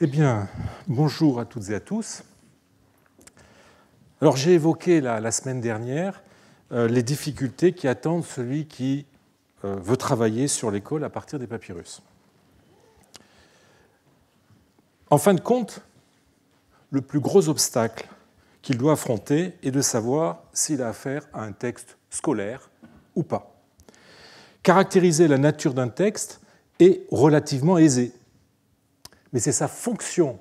Eh bien, bonjour à toutes et à tous. Alors, j'ai évoqué la, semaine dernière euh, les difficultés qui attendent celui qui euh, veut travailler sur l'école à partir des papyrus. En fin de compte, le plus gros obstacle qu'il doit affronter est de savoir s'il a affaire à un texte scolaire ou pas. Caractériser la nature d'un texte est relativement aisé mais c'est sa fonction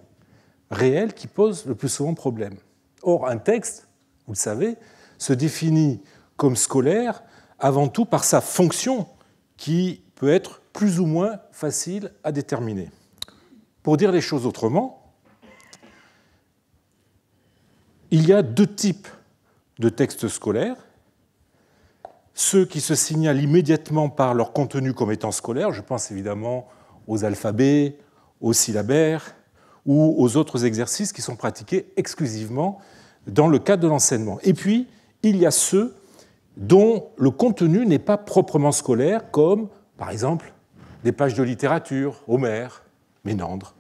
réelle qui pose le plus souvent problème. Or, un texte, vous le savez, se définit comme scolaire avant tout par sa fonction qui peut être plus ou moins facile à déterminer. Pour dire les choses autrement, il y a deux types de textes scolaires. Ceux qui se signalent immédiatement par leur contenu comme étant scolaire, je pense évidemment aux alphabets, aux syllabaires ou aux autres exercices qui sont pratiqués exclusivement dans le cadre de l'enseignement. Et puis, il y a ceux dont le contenu n'est pas proprement scolaire, comme par exemple des pages de littérature, Homère, Ménandre,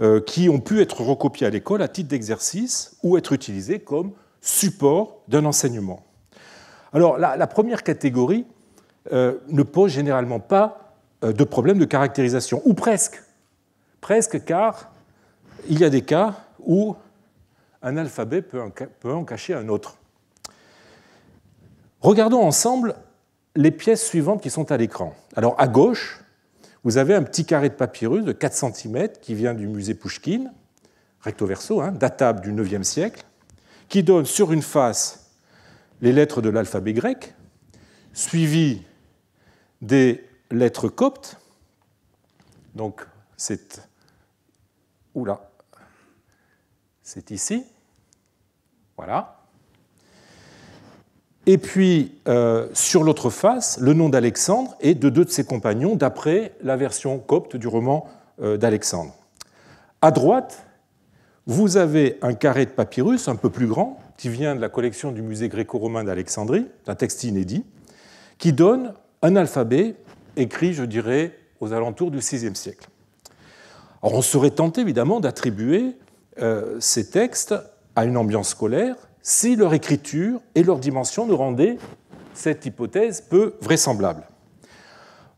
euh, qui ont pu être recopiées à l'école à titre d'exercice ou être utilisées comme support d'un enseignement. Alors la, première catégorie euh, ne pose généralement pas euh, de problème de caractérisation, ou presque, presque car il y a des cas où un alphabet peut en cacher un autre. Regardons ensemble les pièces suivantes qui sont à l'écran. Alors à gauche, vous avez un petit carré de papyrus de 4 cm qui vient du musée Pouchkine, recto verso, hein, datable du 9e siècle, qui donne sur une face les lettres de l'alphabet grec, suivies des lettres coptes. Donc c'est Oula, c'est ici. Voilà. Et puis, euh, sur l'autre face, le nom d'Alexandre et de deux de ses compagnons, d'après la version copte du roman euh, d'Alexandre. À droite, vous avez un carré de papyrus un peu plus grand, qui vient de la collection du musée gréco-romain d'Alexandrie, un texte inédit, qui donne un alphabet écrit, je dirais, aux alentours du VIe siècle on serait tenté évidemment d'attribuer euh, ces textes à une ambiance scolaire si leur écriture et leur dimension ne rendaient cette hypothèse peu vraisemblable.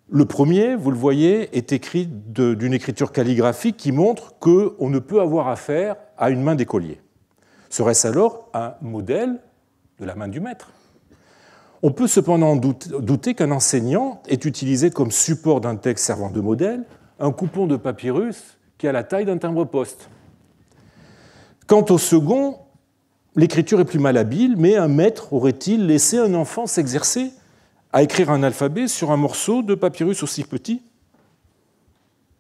Le premier, vous le voyez, est écrit d'une écriture calligraphique qui montre qu'on ne peut avoir affaire à une main d'écolier. Serait-ce alors un modèle de la main du maître On peut cependant douter qu'un enseignant ait utilisé comme support d'un texte servant de modèle un coupon de papyrus qui a la taille d'un timbre-poste. Quant au second, l'écriture est plus malhabile, mais un maître aurait-il laissé un enfant s'exercer à écrire un alphabet sur un morceau de papyrus aussi petit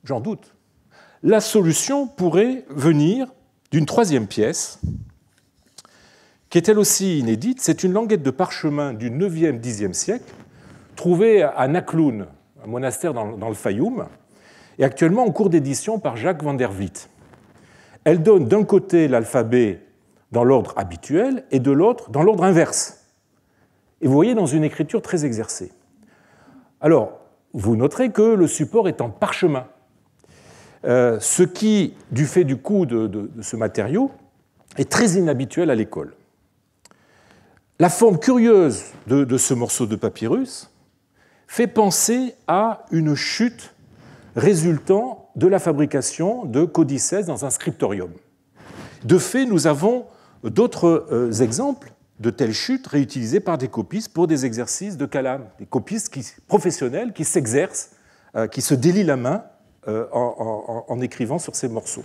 J'en doute. La solution pourrait venir d'une troisième pièce, qui est elle aussi inédite. C'est une languette de parchemin du 9e, 10e siècle, trouvée à Nakloun, un monastère dans le Fayoum, et actuellement en cours d'édition par Jacques van der Elle donne d'un côté l'alphabet dans l'ordre habituel et de l'autre dans l'ordre inverse. Et vous voyez dans une écriture très exercée. Alors, vous noterez que le support est en parchemin, euh, ce qui, du fait du coût de, ce matériau, est très inhabituel à l'école. La forme curieuse de, ce morceau de papyrus fait penser à une chute résultant de la fabrication de codices dans un scriptorium. De fait, nous avons d'autres euh, exemples de telles chutes réutilisées par des copistes pour des exercices de calame, des copistes qui, professionnels qui s'exercent, euh, qui se délient la main euh, en, écrivant sur ces morceaux.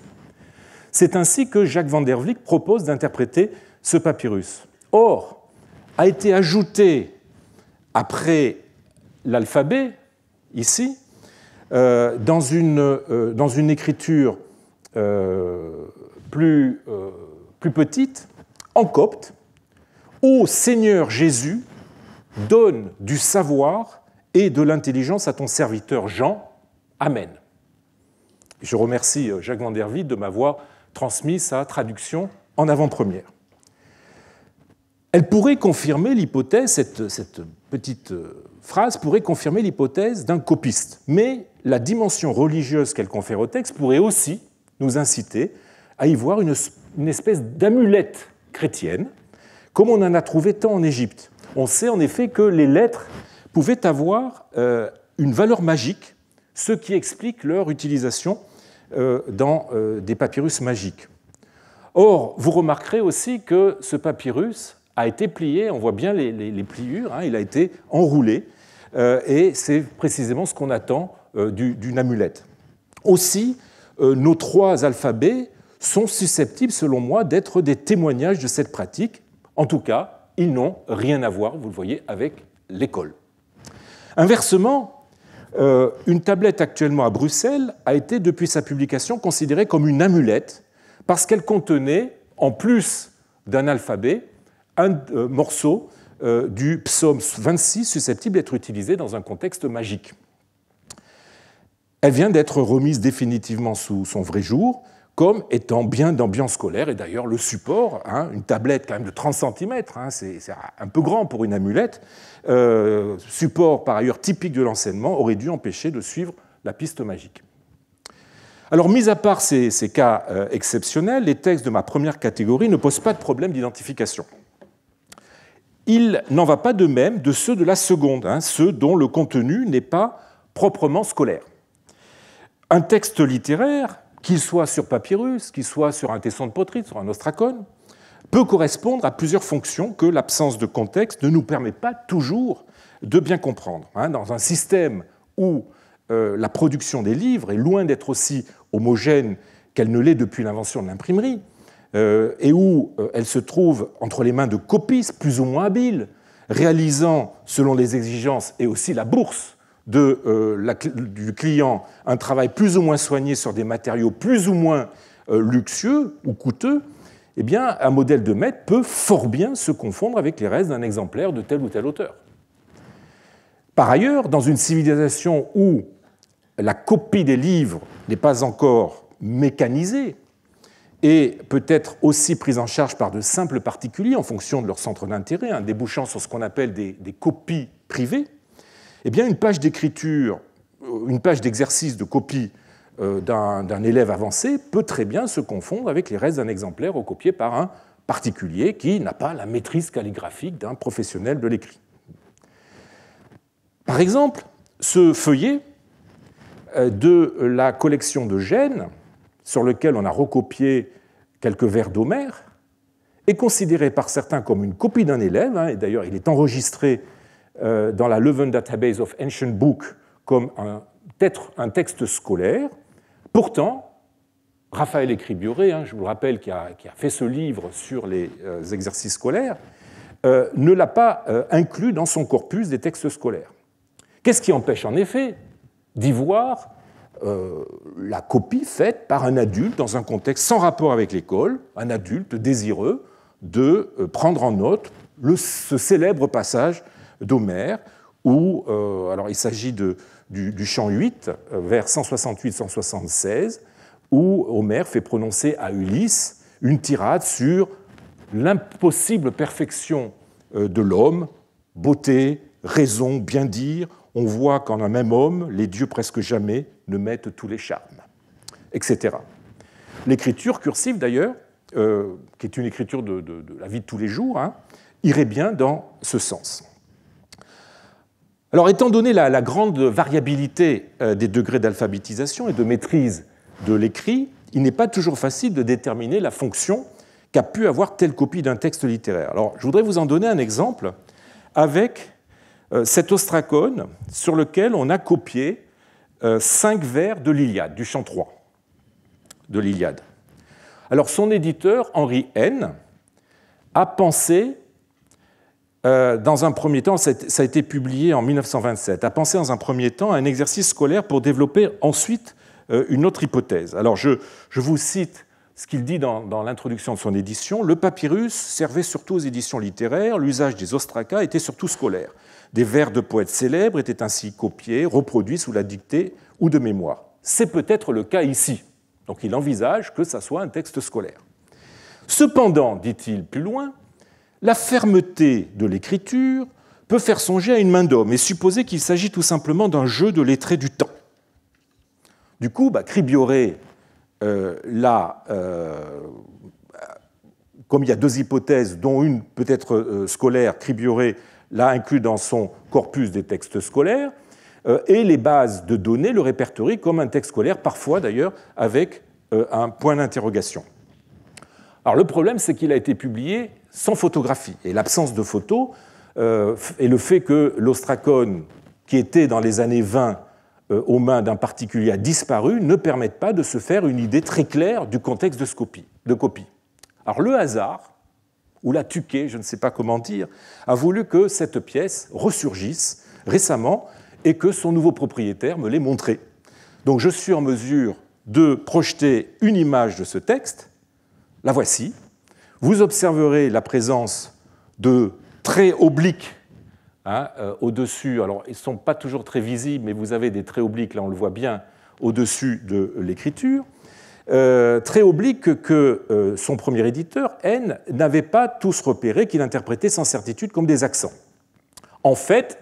C'est ainsi que Jacques van der propose d'interpréter ce papyrus. Or, a été ajouté après l'alphabet, ici, euh, dans, une, euh, dans une écriture euh, plus, plus petite, en copte, Ô Seigneur Jésus, donne du savoir et de l'intelligence à ton serviteur Jean. Amen. Je remercie Jacques Van der de m'avoir transmis sa traduction en avant-première. Elle pourrait confirmer l'hypothèse, cette, cette, petite phrase pourrait confirmer l'hypothèse d'un copiste, mais la dimension religieuse qu'elle confère au texte pourrait aussi nous inciter à y voir une, espèce d'amulette chrétienne, comme on en a trouvé tant en Égypte. On sait en effet que les lettres pouvaient avoir euh, une valeur magique, ce qui explique leur utilisation euh, dans euh, des papyrus magiques. Or, vous remarquerez aussi que ce papyrus a été plié, on voit bien les, pliures, hein, il a été enroulé, et c'est précisément ce qu'on attend euh, d'une amulette. Aussi, euh, nos trois alphabets sont susceptibles, selon moi, d'être des témoignages de cette pratique. En tout cas, ils n'ont rien à voir, vous le voyez, avec l'école. Inversement, euh, une tablette actuellement à Bruxelles a été, depuis sa publication, considérée comme une amulette parce qu'elle contenait, en plus d'un alphabet, un morceau du psaume 26 susceptible d'être utilisé dans un contexte magique elle vient d'être remise définitivement sous son vrai jour, comme étant bien d'ambiance scolaire, et d'ailleurs le support, hein, une tablette quand même de 30 cm, hein, c'est un peu grand pour une amulette, euh, support par ailleurs typique de l'enseignement, aurait dû empêcher de suivre la piste magique. Alors, mis à part ces, cas euh, exceptionnels, les textes de ma première catégorie ne posent pas de problème d'identification. Il n'en va pas de même de ceux de la seconde, hein, ceux dont le contenu n'est pas proprement scolaire un texte littéraire, qu'il soit sur papyrus, qu'il soit sur un tesson de poterie, sur un ostracone, peut correspondre à plusieurs fonctions que l'absence de contexte ne nous permet pas toujours de bien comprendre. Hein. Dans un système où euh, la production des livres est loin d'être aussi homogène qu'elle ne l'est depuis l'invention de l'imprimerie, euh, et où euh, elle se trouve entre les mains de copistes plus ou moins habiles, réalisant, selon les exigences et aussi la bourse, euh, du client un travail plus ou moins soigné sur des matériaux plus ou moins euh, luxueux ou coûteux, eh bien, un modèle de maître peut fort bien se confondre avec les restes d'un exemplaire de tel ou tel auteur. Par ailleurs, dans une civilisation où la copie des livres n'est pas encore mécanisée et peut être aussi prise en charge par de simples particuliers en fonction de leur centre d'intérêt, en hein, débouchant sur ce qu'on appelle des copies privées, eh bien, une page d'écriture, euh, une page d'exercice de copie euh, d'un élève avancé peut très bien se confondre avec les restes d'un exemplaire recopié par un particulier qui n'a pas la maîtrise calligraphique d'un professionnel de l'écrit. Par exemple, ce feuillet euh, de la collection de Gênes, sur lequel on a recopié quelques vers d'Homère, est considéré par certains comme une copie d'un élève, hein, et d'ailleurs il est enregistré euh, dans la Leuven Database of Ancient Book comme être un texte scolaire. Pourtant, Raphaël Écriburé, hein, je vous le rappelle, qui a, fait ce livre sur les euh, exercices scolaires, euh, ne l'a pas inclus dans son corpus des textes scolaires. Qu'est-ce qui empêche en effet d'y voir la copie faite par un adulte dans un contexte sans rapport avec l'école, un adulte désireux de prendre en note ce célèbre passage d'Homère, où euh, alors il s'agit du, du chant 8, euh, vers 168-176, où Homère fait prononcer à Ulysse une tirade sur l'impossible perfection euh, de l'homme, beauté, raison, bien dire, on voit qu'en un même homme, les dieux presque jamais ne mettent tous les charmes, etc. L'écriture cursive, d'ailleurs, qui est une écriture de, la vie de tous les jours, hein, irait bien dans ce sens. Alors étant donné la, grande variabilité euh, des degrés d'alphabétisation et de maîtrise de l'écrit, il n'est pas toujours facile de déterminer la fonction qu'a pu avoir telle copie d'un texte littéraire. Alors je voudrais vous en donner un exemple avec euh, cet ostracone sur lequel on a copié euh, cinq vers de l'Iliade, du chant 3 de l'Iliade. Alors son éditeur, Henri N., a pensé euh, dans un premier temps, ça a été publié en 1927, a pensé dans un premier temps à un exercice scolaire pour développer ensuite euh, une autre hypothèse. Alors je, vous cite ce qu'il dit dans, l'introduction de son édition. Le papyrus servait surtout aux éditions littéraires, l'usage des ostracas était surtout scolaire. Des vers de poètes célèbres étaient ainsi copiés, reproduits sous la dictée ou de mémoire. C'est peut-être le cas ici. Donc il envisage que ça soit un texte scolaire. Cependant, dit-il plus loin, la fermeté de l'écriture peut faire songer à une main d'homme et supposer qu'il s'agit tout simplement d'un jeu de lettrés du temps. Du coup, bah, Cribioré euh, l'a euh, comme il y a deux hypothèses, dont une peut-être euh, scolaire, Cribioré l'a inclus dans son corpus des textes scolaires, et les bases de données le répertorient comme un texte scolaire, parfois d'ailleurs avec un point d'interrogation. Alors le problème, c'est qu'il a été publié sans photographie. Et l'absence de photos euh, et le fait que l'ostracone, qui était dans les années 20 euh, aux mains d'un particulier, a disparu, ne permettent pas de se faire une idée très claire du contexte de, scopie, de copie. Alors le hasard, ou la tuquée, je ne sais pas comment dire, a voulu que cette pièce ressurgisse récemment et que son nouveau propriétaire me l'ait montrée. Donc je suis en mesure de projeter une image de ce texte, la voici, vous observerez la présence de traits obliques hein, euh, au-dessus. Alors, ils ne sont pas toujours très visibles, mais vous avez des traits obliques, là on le voit bien, au-dessus de l'écriture. Euh, traits obliques que euh, son premier éditeur, N, n'avait pas tous repérés, qu'il interprétait sans certitude comme des accents. En fait,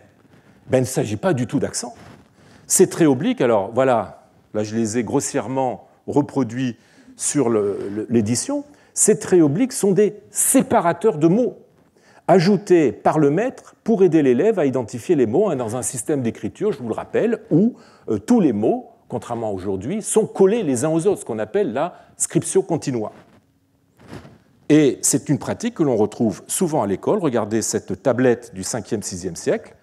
ben, il ne s'agit pas du tout d'accent. C'est très obliques, alors voilà, là je les ai grossièrement reproduits sur l'édition, ces traits obliques sont des séparateurs de mots, ajoutés par le maître pour aider l'élève à identifier les mots hein, dans un système d'écriture, je vous le rappelle, où euh, tous les mots, contrairement à aujourd'hui, sont collés les uns aux autres, ce qu'on appelle la scriptio continua. Et c'est une pratique que l'on retrouve souvent à l'école. Regardez cette tablette du 5e, 6e siècle,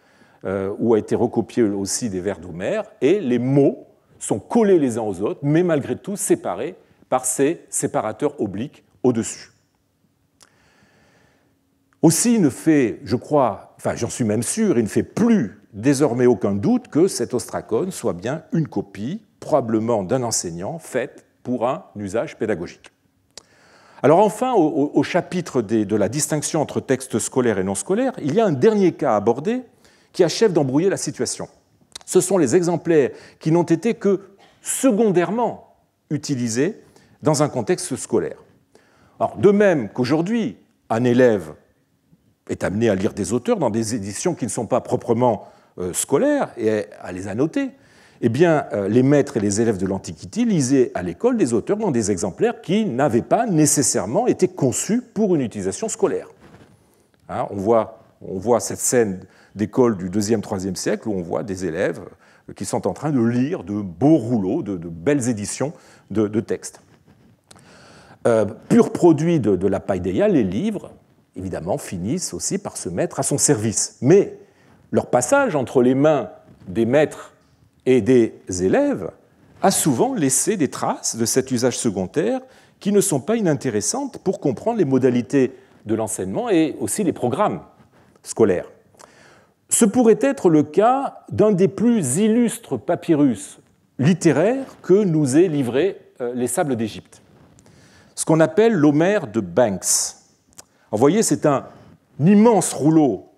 euh, où a été recopié aussi des vers d'Omer et les mots sont collés les uns aux autres, mais malgré tout séparés par ces séparateurs obliques au-dessus. Aussi, ne fait, je crois, enfin j'en suis même sûr, il ne fait plus désormais aucun doute que cet ostracone soit bien une copie, probablement d'un enseignant, faite pour un usage pédagogique. Alors enfin, au, chapitre de la distinction entre textes scolaires et non scolaires, il y a un dernier cas abordé qui achève d'embrouiller la situation. Ce sont les exemplaires qui n'ont été que secondairement utilisés dans un contexte scolaire de même qu'aujourd'hui, un élève est amené à lire des auteurs dans des éditions qui ne sont pas proprement euh, scolaires et à les annoter, eh bien, euh, les maîtres et les élèves de l'Antiquité lisaient à l'école des auteurs dans des exemplaires qui n'avaient pas nécessairement été conçus pour une utilisation scolaire. Hein, on, voit, cette scène d'école du 2e, 3e siècle où on voit des élèves euh, qui sont en train de lire de beaux rouleaux, de, belles éditions de textes purs euh, pur produit de, la la païdéia, les livres, évidemment, finissent aussi par se mettre à son service. Mais leur passage entre les mains des maîtres et des élèves a souvent laissé des traces de cet usage secondaire qui ne sont pas inintéressantes pour comprendre les modalités de l'enseignement et aussi les programmes scolaires. Ce pourrait être le cas d'un des plus illustres papyrus littéraires que nous aient livrés euh, les sables d'Égypte ce qu'on appelle l'homère de Banks. vous voyez, c'est un immense rouleau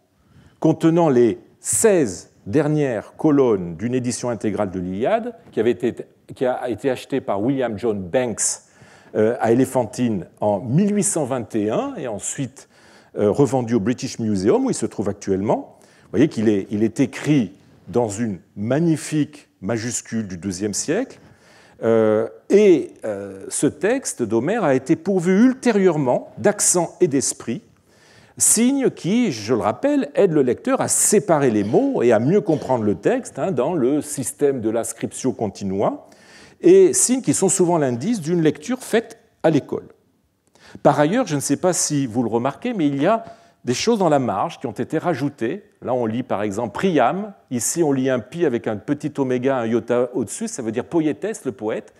contenant les 16 dernières colonnes d'une édition intégrale de l'Iliade qui, a été acheté par William John Banks euh, à Elephantine en 1821 et ensuite euh, revendu au British Museum où il se trouve actuellement. Vous voyez qu'il est, est écrit dans une magnifique majuscule du IIe siècle euh, et euh, ce texte d'Homère a été pourvu ultérieurement d'accent et d'esprit, signe qui, je le rappelle, aide le lecteur à séparer les mots et à mieux comprendre le texte hein, dans le système de l'inscription continua, et signes qui sont souvent l'indice d'une lecture faite à l'école. Par ailleurs, je ne sais pas si vous le remarquez, mais il y a des choses dans la marge qui ont été rajoutées. Là, on lit par exemple Priam. Ici, on lit un pi avec un petit oméga, un iota au-dessus. Ça veut dire poétesse, le poète.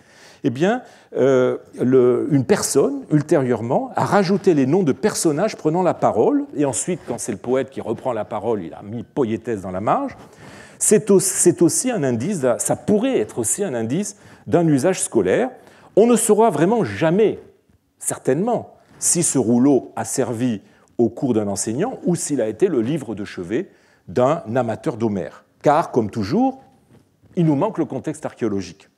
Eh bien, euh, une personne, ultérieurement, a rajouté les noms de personnages prenant la parole. Et ensuite, quand c'est le poète qui reprend la parole, il a mis poétesse dans la marge. C'est aussi un indice, ça pourrait être aussi un indice d'un usage scolaire. On ne saura vraiment jamais, certainement, si ce rouleau a servi au cours d'un enseignant ou s'il a été le livre de chevet d'un amateur d'Homère. Car, comme toujours, il nous manque le contexte archéologique.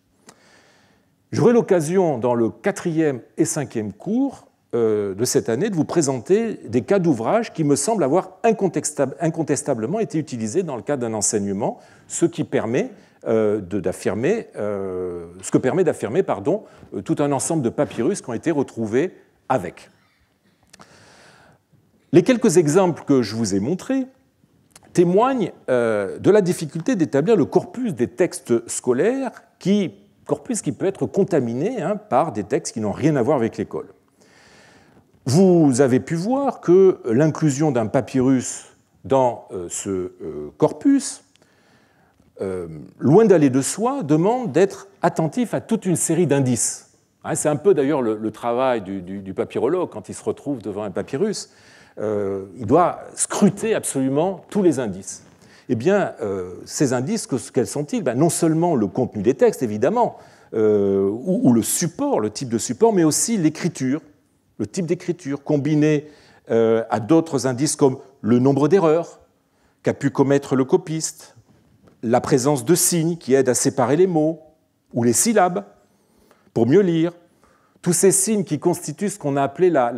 J'aurai l'occasion, dans le quatrième et cinquième cours euh, de cette année, de vous présenter des cas d'ouvrages qui me semblent avoir incontestablement été utilisés dans le cadre d'un enseignement, ce qui permet euh, d'affirmer, euh, ce que permet d'affirmer, pardon, tout un ensemble de papyrus qui ont été retrouvés avec. Les quelques exemples que je vous ai montrés témoignent euh, de la difficulté d'établir le corpus des textes scolaires, corpus qui peut être contaminé hein, par des textes qui n'ont rien à voir avec l'école. Vous avez pu voir que l'inclusion d'un papyrus dans euh, ce euh, corpus, loin d'aller de soi, demande d'être attentif à toute une série d'indices. Hein, c'est un peu d'ailleurs le, travail du, papyrologue quand il se retrouve devant un papyrus. Euh, il doit scruter absolument tous les indices. Eh bien, euh, ces indices, quels sont-ils ben, Non seulement le contenu des textes, évidemment, euh, ou, ou, le support, le type de support, mais aussi l'écriture, le type d'écriture, combiné à d'autres indices comme le nombre d'erreurs qu'a pu commettre le copiste, la présence de signes qui aident à séparer les mots, ou les syllabes, pour mieux lire, tous ces signes qui constituent ce qu'on a appelé la,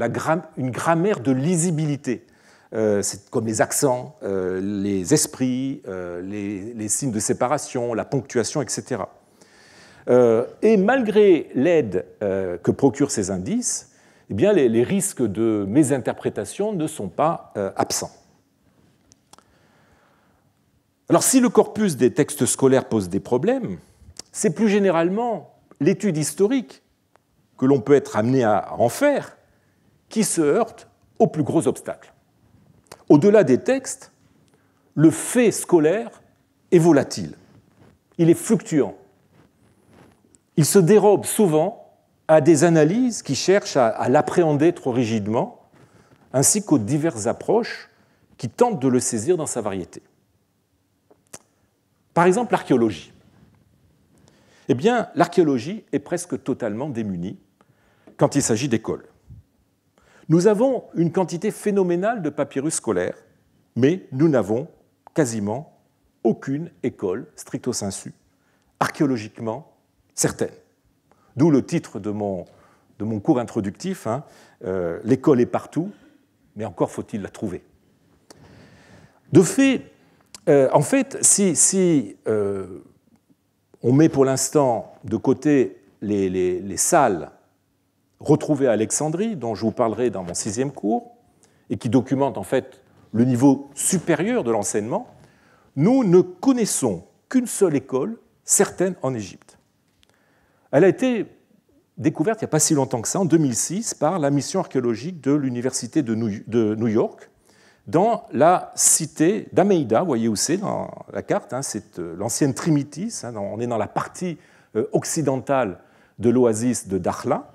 une grammaire de lisibilité, euh, C'est comme les accents, euh, les esprits, euh, les, signes de séparation, la ponctuation, etc. et malgré l'aide que procurent ces indices, eh bien, les, les, risques de mésinterprétation ne sont pas absents. Alors si le corpus des textes scolaires pose des problèmes, c'est plus généralement l'étude historique que l'on peut être amené à en faire, qui se heurte aux plus gros obstacles. Au-delà des textes, le fait scolaire est volatile, il est fluctuant. Il se dérobe souvent à des analyses qui cherchent à, à l'appréhender trop rigidement, ainsi qu'aux diverses approches qui tentent de le saisir dans sa variété. Par exemple, l'archéologie. Eh bien, l'archéologie est presque totalement démunie quand il s'agit d'écoles. Nous avons une quantité phénoménale de papyrus scolaires, mais nous n'avons quasiment aucune école stricto sensu, archéologiquement certaine. D'où le titre de mon, cours introductif, hein, euh, L'école est partout, mais encore faut-il la trouver. De fait, euh, en fait, si, euh, on met pour l'instant de côté les salles retrouvée à Alexandrie, dont je vous parlerai dans mon sixième cours, et qui documente en fait le niveau supérieur de l'enseignement, nous ne connaissons qu'une seule école, certaine en Égypte. Elle a été découverte il n'y a pas si longtemps que ça, en 2006, par la mission archéologique de l'Université de New York, dans la cité d'Ameida, vous voyez où c'est dans la carte, hein, c'est euh, l'ancienne Trimitis, hein, on est dans la partie euh, occidentale de l'oasis de Dakhla,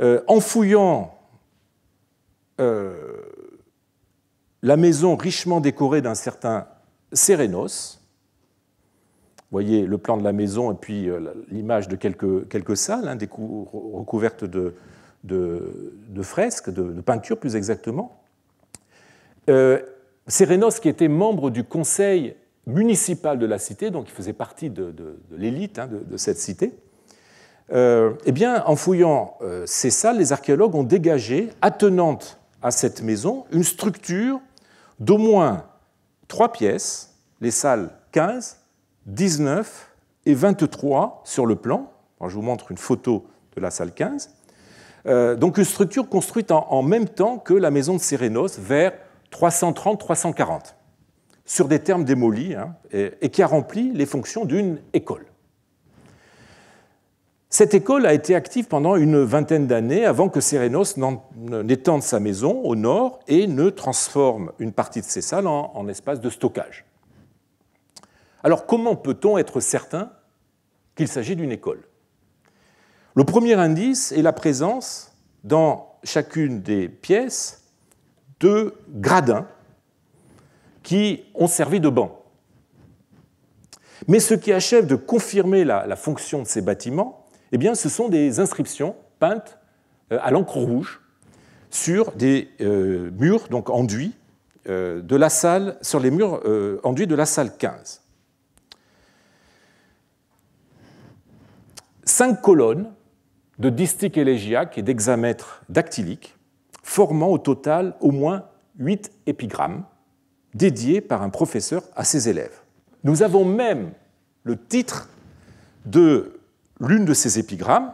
euh, en fouillant euh, la maison richement décorée d'un certain Serenos, voyez le plan de la maison et puis euh, l'image de quelques, quelques salles, hein, recouvertes de, fresques, de, peintures plus exactement. Euh, qui était membre du conseil municipal de la cité, donc il faisait partie de, l'élite hein, de, cette cité, euh, eh bien, en fouillant euh, ces salles, les archéologues ont dégagé, attenante à cette maison, une structure d'au moins trois pièces, les salles 15, 19 et 23 sur le plan. je vous montre une photo de la salle 15. Euh, donc une structure construite en, même temps que la maison de Sérénos vers 330-340, sur des termes démolis, hein, et qui a rempli les fonctions d'une école. Cette école a été active pendant une vingtaine d'années avant que Serenos n'étende sa maison au nord et ne transforme une partie de ses salles en, espace de stockage. Alors comment peut-on être certain qu'il s'agit d'une école Le premier indice est la présence dans chacune des pièces de gradins qui ont servi de bancs. Mais ce qui achève de confirmer la fonction de ces bâtiments, eh bien, ce sont des inscriptions peintes euh, à l'encre rouge sur des euh, murs donc enduits euh, de la salle, sur les murs enduits de la salle 15. Cinq colonnes de distiques élégiaques et d'hexamètres dactyliques, formant au total au moins huit épigrammes dédiés par un professeur à ses élèves. Nous avons même le titre de l'une de ces épigrammes,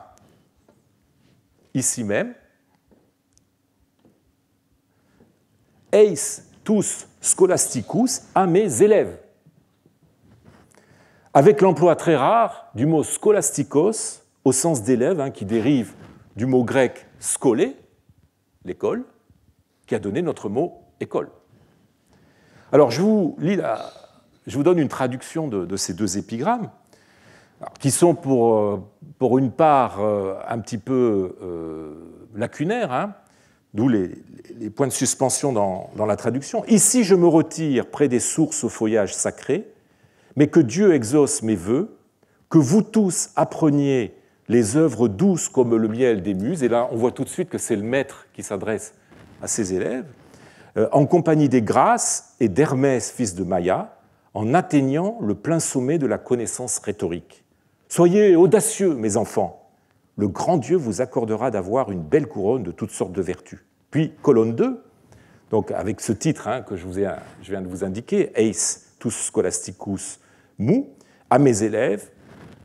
ici même, Eis tous scholasticus à mes élèves. Avec l'emploi très rare du mot scholastikos au sens d'élève, hein, qui dérive du mot grec scolé », l'école, qui a donné notre mot école. Alors je vous, je vous donne une traduction de ces deux épigrammes qui sont pour, euh, pour une part euh, un petit peu euh, lacunaires, hein. d'où les, points de suspension dans, dans la traduction. Ici, je me retire près des sources au feuillage sacré, mais que Dieu exauce mes vœux, que vous tous appreniez les œuvres douces comme le miel des muses. Et là, on voit tout de suite que c'est le maître qui s'adresse à ses élèves, en compagnie des grâces et d'Hermès, fils de Maya, en atteignant le plein sommet de la connaissance rhétorique. Soyez audacieux, mes enfants. Le grand Dieu vous accordera d'avoir une belle couronne de toutes sortes de vertus. Puis, colonne 2, donc avec ce titre hein, que je, viens de vous indiquer, Ace, tus scholasticus mou, à mes élèves.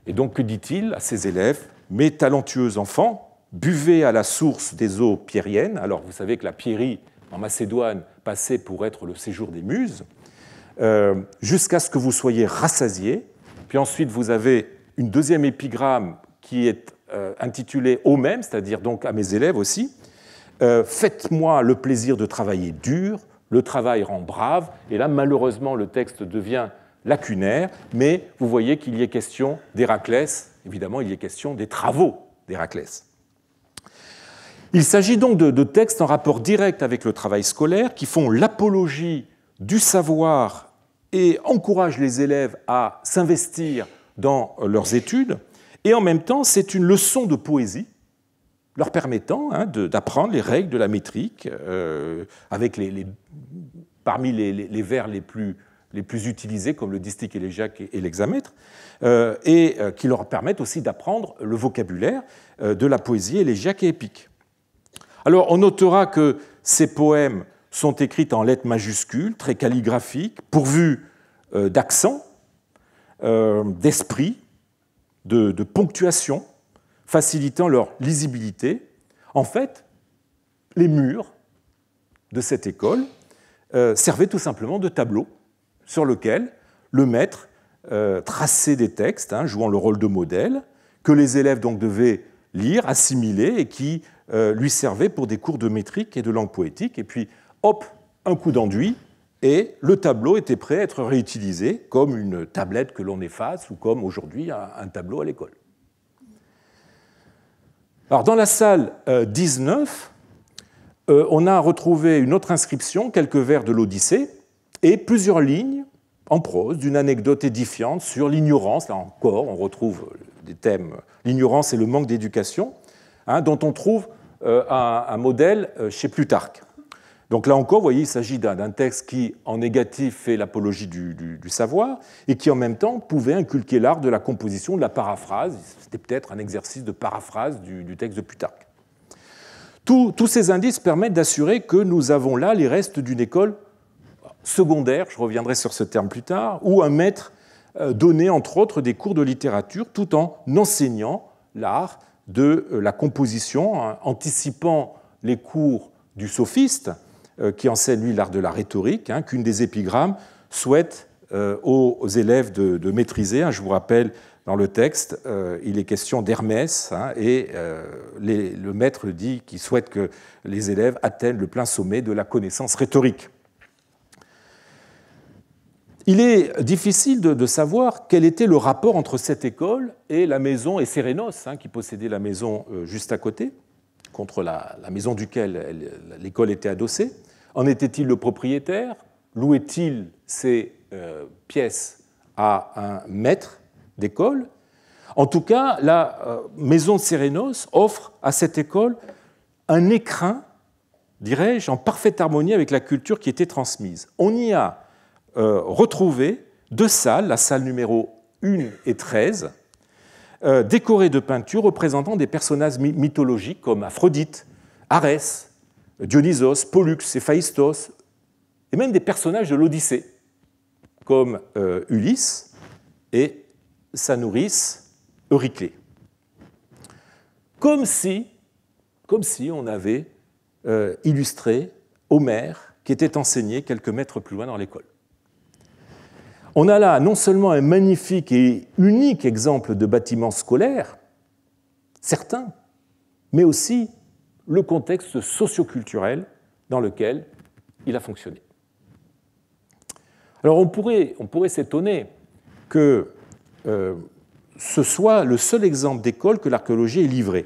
Et donc, que dit-il à ses élèves Mes talentueux enfants, buvez à la source des eaux pierriennes. Alors, vous savez que la pierrie en Macédoine passait pour être le séjour des muses, euh, jusqu'à ce que vous soyez rassasiés. Puis ensuite, vous avez une deuxième épigramme qui est euh, intitulée au même, c'est-à-dire donc à mes élèves aussi. Euh, Faites-moi le plaisir de travailler dur, le travail rend brave. Et là, malheureusement, le texte devient lacunaire, mais vous voyez qu'il y a question d'Héraclès, évidemment, il y est question des travaux d'Héraclès. Il s'agit donc de, de, textes en rapport direct avec le travail scolaire qui font l'apologie du savoir et encouragent les élèves à s'investir dans leurs études, et en même temps c'est une leçon de poésie leur permettant hein, d'apprendre les règles de la métrique euh, avec parmi les, vers les plus, utilisés comme le distique et et l'hexamètre, euh, et euh, qui leur permettent aussi d'apprendre le vocabulaire de la poésie élégiaque et épique. Alors on notera que ces poèmes sont écrits en lettres majuscules, très calligraphiques, pourvus d'accents, euh, d'esprit, de, ponctuation, facilitant leur lisibilité. En fait, les murs de cette école euh, servaient tout simplement de tableaux sur lequel le maître euh, traçait des textes, hein, jouant le rôle de modèle, que les élèves donc devaient lire, assimiler, et qui lui servaient pour des cours de métrique et de langue poétique. Et puis, hop, un coup d'enduit, et le tableau était prêt à être réutilisé comme une tablette que l'on efface ou comme aujourd'hui un, tableau à l'école. Alors dans la salle 19, euh, euh, on a retrouvé une autre inscription, quelques vers de l'Odyssée, et plusieurs lignes en prose d'une anecdote édifiante sur l'ignorance. Là encore, on retrouve des thèmes, l'ignorance et le manque d'éducation, hein, dont on trouve euh, un modèle chez Plutarque. Donc là encore, vous voyez, il s'agit d'un texte qui, en négatif, fait l'apologie du, savoir et qui, en même temps, pouvait inculquer l'art de la composition, de la paraphrase. C'était peut-être un exercice de paraphrase du, texte de Plutarque. tous ces indices permettent d'assurer que nous avons là les restes d'une école secondaire, je reviendrai sur ce terme plus tard, où un maître euh, donnait entre autres des cours de littérature tout en enseignant l'art de euh, la composition, anticipant les cours du sophiste, euh, qui enseigne lui l'art de la rhétorique, hein, qu'une des épigrammes souhaite euh, aux, élèves de, maîtriser. Hein, je vous rappelle, dans le texte, euh, il est question d'Hermès, hein, et le maître dit qu'il souhaite que les élèves atteignent le plein sommet de la connaissance rhétorique. Il est difficile de, savoir quel était le rapport entre cette école et la maison et Sérénos, qui possédait la maison juste à côté contre la maison duquel l'école était adossée. En était-il le propriétaire Louait-il ses euh, pièces à un maître d'école En tout cas, la euh, maison de Sérénos offre à cette école un écrin, dirais-je, en parfaite harmonie avec la culture qui était transmise. On y a euh, retrouvé deux salles, la salle numéro 1 et 13, décorées de peintures représentant des personnages mythologiques comme Aphrodite, Arès, Dionysos, Pollux, Héphaïstos, et même des personnages de l'Odyssée, comme euh, Ulysse et sa nourrice Euryclée. Comme si, comme si on avait euh, illustré Homère, qui était enseigné quelques mètres plus loin dans l'école. On a là non seulement un magnifique et unique exemple de bâtiment scolaire, certain, mais aussi le contexte socioculturel dans lequel il a fonctionné. Alors on pourrait, s'étonner que euh, ce soit le seul exemple d'école que l'archéologie ait livré.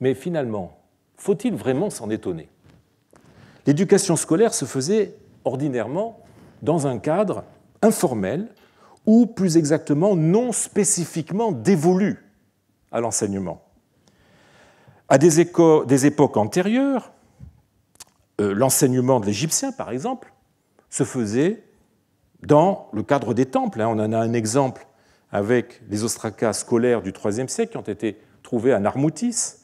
Mais finalement, faut-il vraiment s'en étonner L'éducation scolaire se faisait ordinairement dans un cadre informel ou plus exactement non spécifiquement dévolu à l'enseignement. À des, époques antérieures, euh, l'enseignement de l'Égyptien, par exemple, se faisait dans le cadre des temples. Hein. On en a un exemple avec les ostracas scolaires du IIIe siècle qui ont été trouvés à Narmoutis,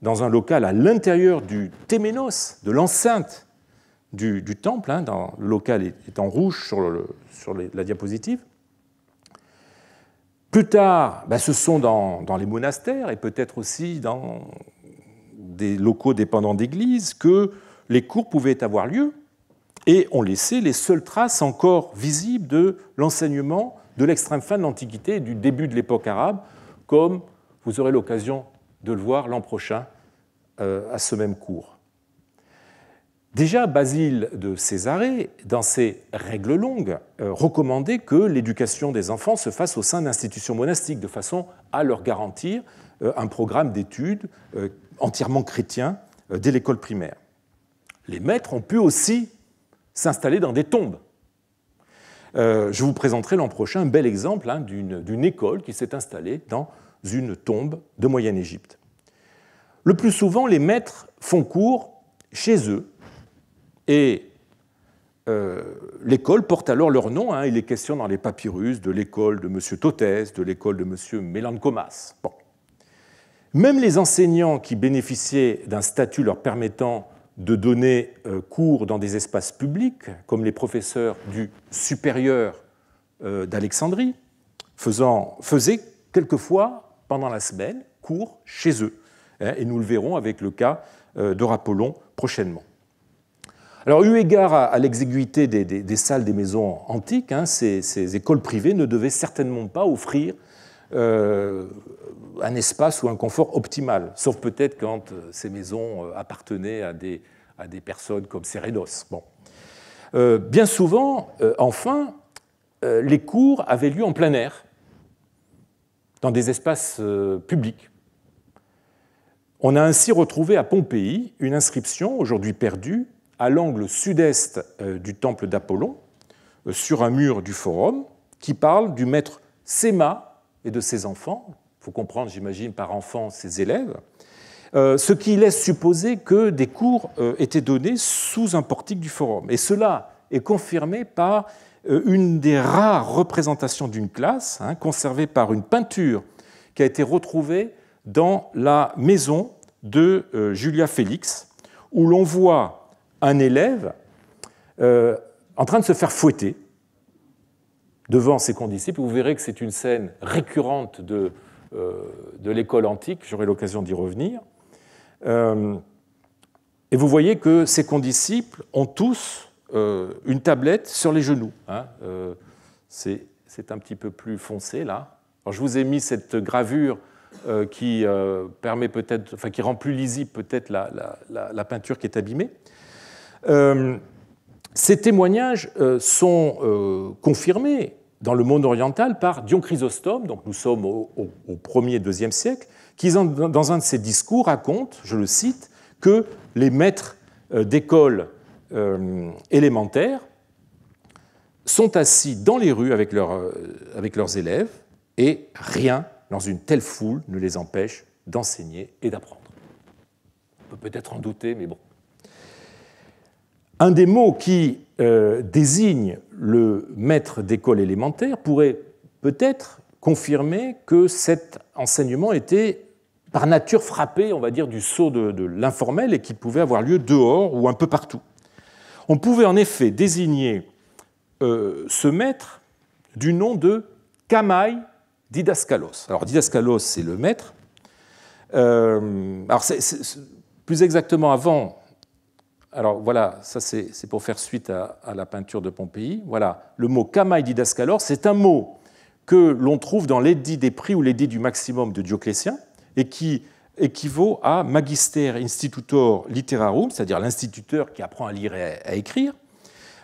dans un local à l'intérieur du Téménos, de l'enceinte du, temple. Hein, le local est, en rouge sur, la diapositive. Plus tard, bah, ce sont dans, les monastères et peut-être aussi dans des locaux dépendants d'églises que les cours pouvaient avoir lieu et ont laissé les seules traces encore visibles de l'enseignement de l'extrême fin de l'Antiquité et du début de l'époque arabe, comme vous aurez l'occasion de le voir l'an prochain euh, à ce même cours. Déjà, Basile de Césarée, dans ses règles longues, euh, recommandait que l'éducation des enfants se fasse au sein d'institutions monastiques, de façon à leur garantir euh, un programme d'études entièrement chrétien euh, dès l'école primaire. Les maîtres ont pu aussi s'installer dans des tombes. Euh, je vous présenterai l'an prochain un bel exemple hein, d'une école qui s'est installée dans une tombe de Moyenne-Égypte. Le plus souvent, les maîtres font cours chez eux et euh, l'école porte alors leur nom. Hein. il est question dans les papyrus de l'école de M. Totès, de l'école de M. Mélancomas. Même les enseignants qui bénéficiaient d'un statut leur permettant de donner euh, cours dans des espaces publics, comme les professeurs du supérieur euh, d'Alexandrie, faisaient quelquefois, pendant la semaine, cours chez eux. Hein, et nous le verrons avec le cas euh, de Rapollon prochainement. Alors, eu égard à, l'exiguïté des, salles des maisons antiques, hein, ces, écoles privées ne devaient certainement pas offrir euh, un espace ou un confort optimal, sauf peut-être quand euh, ces maisons euh, appartenaient à des, à des personnes comme Cérédos Bon. bien souvent, enfin, les cours avaient lieu en plein air, dans des espaces publics. On a ainsi retrouvé à Pompéi une inscription, aujourd'hui perdue, à l'angle sud-est du temple d'Apollon, sur un mur du forum, qui parle du maître Sema et de ses enfants. Il faut comprendre, j'imagine, par enfant, ses élèves. Euh, ce qui laisse supposer que des cours euh, étaient donnés sous un portique du forum. Et cela est confirmé par euh, une des rares représentations d'une classe, hein, conservée par une peinture qui a été retrouvée dans la maison de Julia Félix, où l'on voit un élève en train de se faire fouetter devant ses condisciples. Vous verrez que c'est une scène récurrente de, euh, de l'école antique, j'aurai l'occasion d'y revenir. Euh, et vous voyez que ses condisciples ont tous euh, une tablette sur les genoux. Hein. c'est, un petit peu plus foncé là. je vous ai mis cette gravure qui permet peut-être, enfin qui rend plus lisible peut-être la, peinture qui est abîmée. Ces témoignages euh, sont euh, confirmés dans le monde oriental par Dion Chrysostome, donc nous sommes au, 1er et 2e siècle, qui dans un de ses discours raconte, je le cite, que les maîtres euh, d'école élémentaires sont assis dans les rues avec, avec leurs élèves et rien dans une telle foule ne les empêche d'enseigner et d'apprendre. On peut peut-être en douter, mais bon. Un des mots qui euh, désigne le maître d'école élémentaire pourrait peut-être confirmer que cet enseignement était par nature frappé, on va dire, du sceau de, l'informel et qu'il pouvait avoir lieu dehors ou un peu partout. On pouvait en effet désigner euh, ce maître du nom de Kamai Didaskalos. Alors Didaskalos, c'est le maître. Euh, alors plus exactement avant alors voilà, ça c'est pour faire suite à, la peinture de Pompéi. Voilà, le mot kamaï didascalor, c'est un mot que l'on trouve dans l'édit des prix ou l'édit du maximum de Dioclétien et qui équivaut à magister institutor literarum, c'est-à-dire l'instituteur qui apprend à lire et à écrire.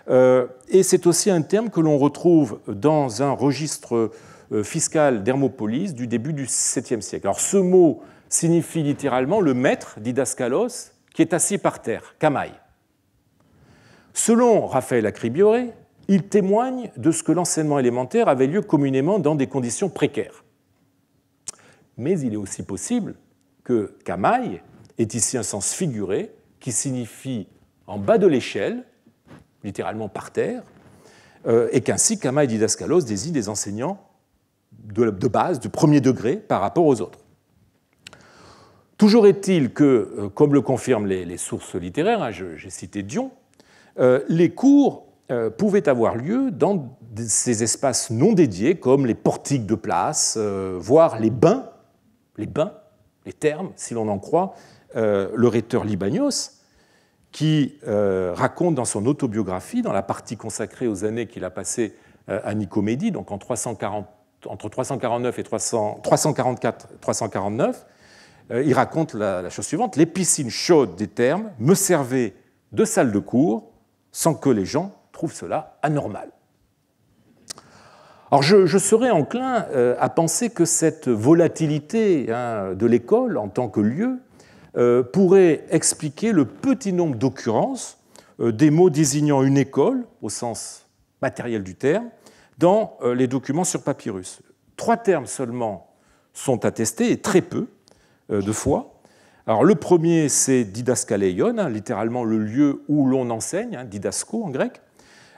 Euh, et c'est aussi un terme que l'on retrouve dans un registre euh, fiscal d'Hermopolis du début du 7e siècle. Alors ce mot signifie littéralement le maître, didascalos, qui est assis par terre, kamaï. Selon Raphaël Acribioré, il témoigne de ce que l'enseignement élémentaire avait lieu communément dans des conditions précaires. Mais il est aussi possible que Kamaï est ici un sens figuré qui signifie en bas de l'échelle, littéralement par terre, euh, et qu'ainsi Kamaï Didascalos Didaskalos des enseignants de, base, du premier degré par rapport aux autres. Toujours est-il que, euh, comme le confirment les, sources littéraires, hein, j'ai cité Dion, euh, les cours euh, pouvaient avoir lieu dans ces espaces non dédiés comme les portiques de place, euh, voire les bains, les bains, les termes, si l'on en croit le rhéteur Libanios, qui raconte dans son autobiographie, dans la partie consacrée aux années qu'il a passées à Nicomédie, donc en entre 349 et 344 349, il raconte la, la chose suivante Les piscines chaudes des thermes me servaient de salle de cours sans que les gens trouvent cela anormal. Alors je, je serais enclin euh, à penser que cette volatilité hein, de l'école en tant que lieu euh, pourrait expliquer le petit nombre d'occurrences euh, des mots désignant une école, au sens matériel du terme, dans les documents sur papyrus. Trois termes seulement sont attestés, et très peu de fois, le premier, c'est didaskaleion, hein, littéralement le lieu où l'on enseigne, hein, didasco en grec.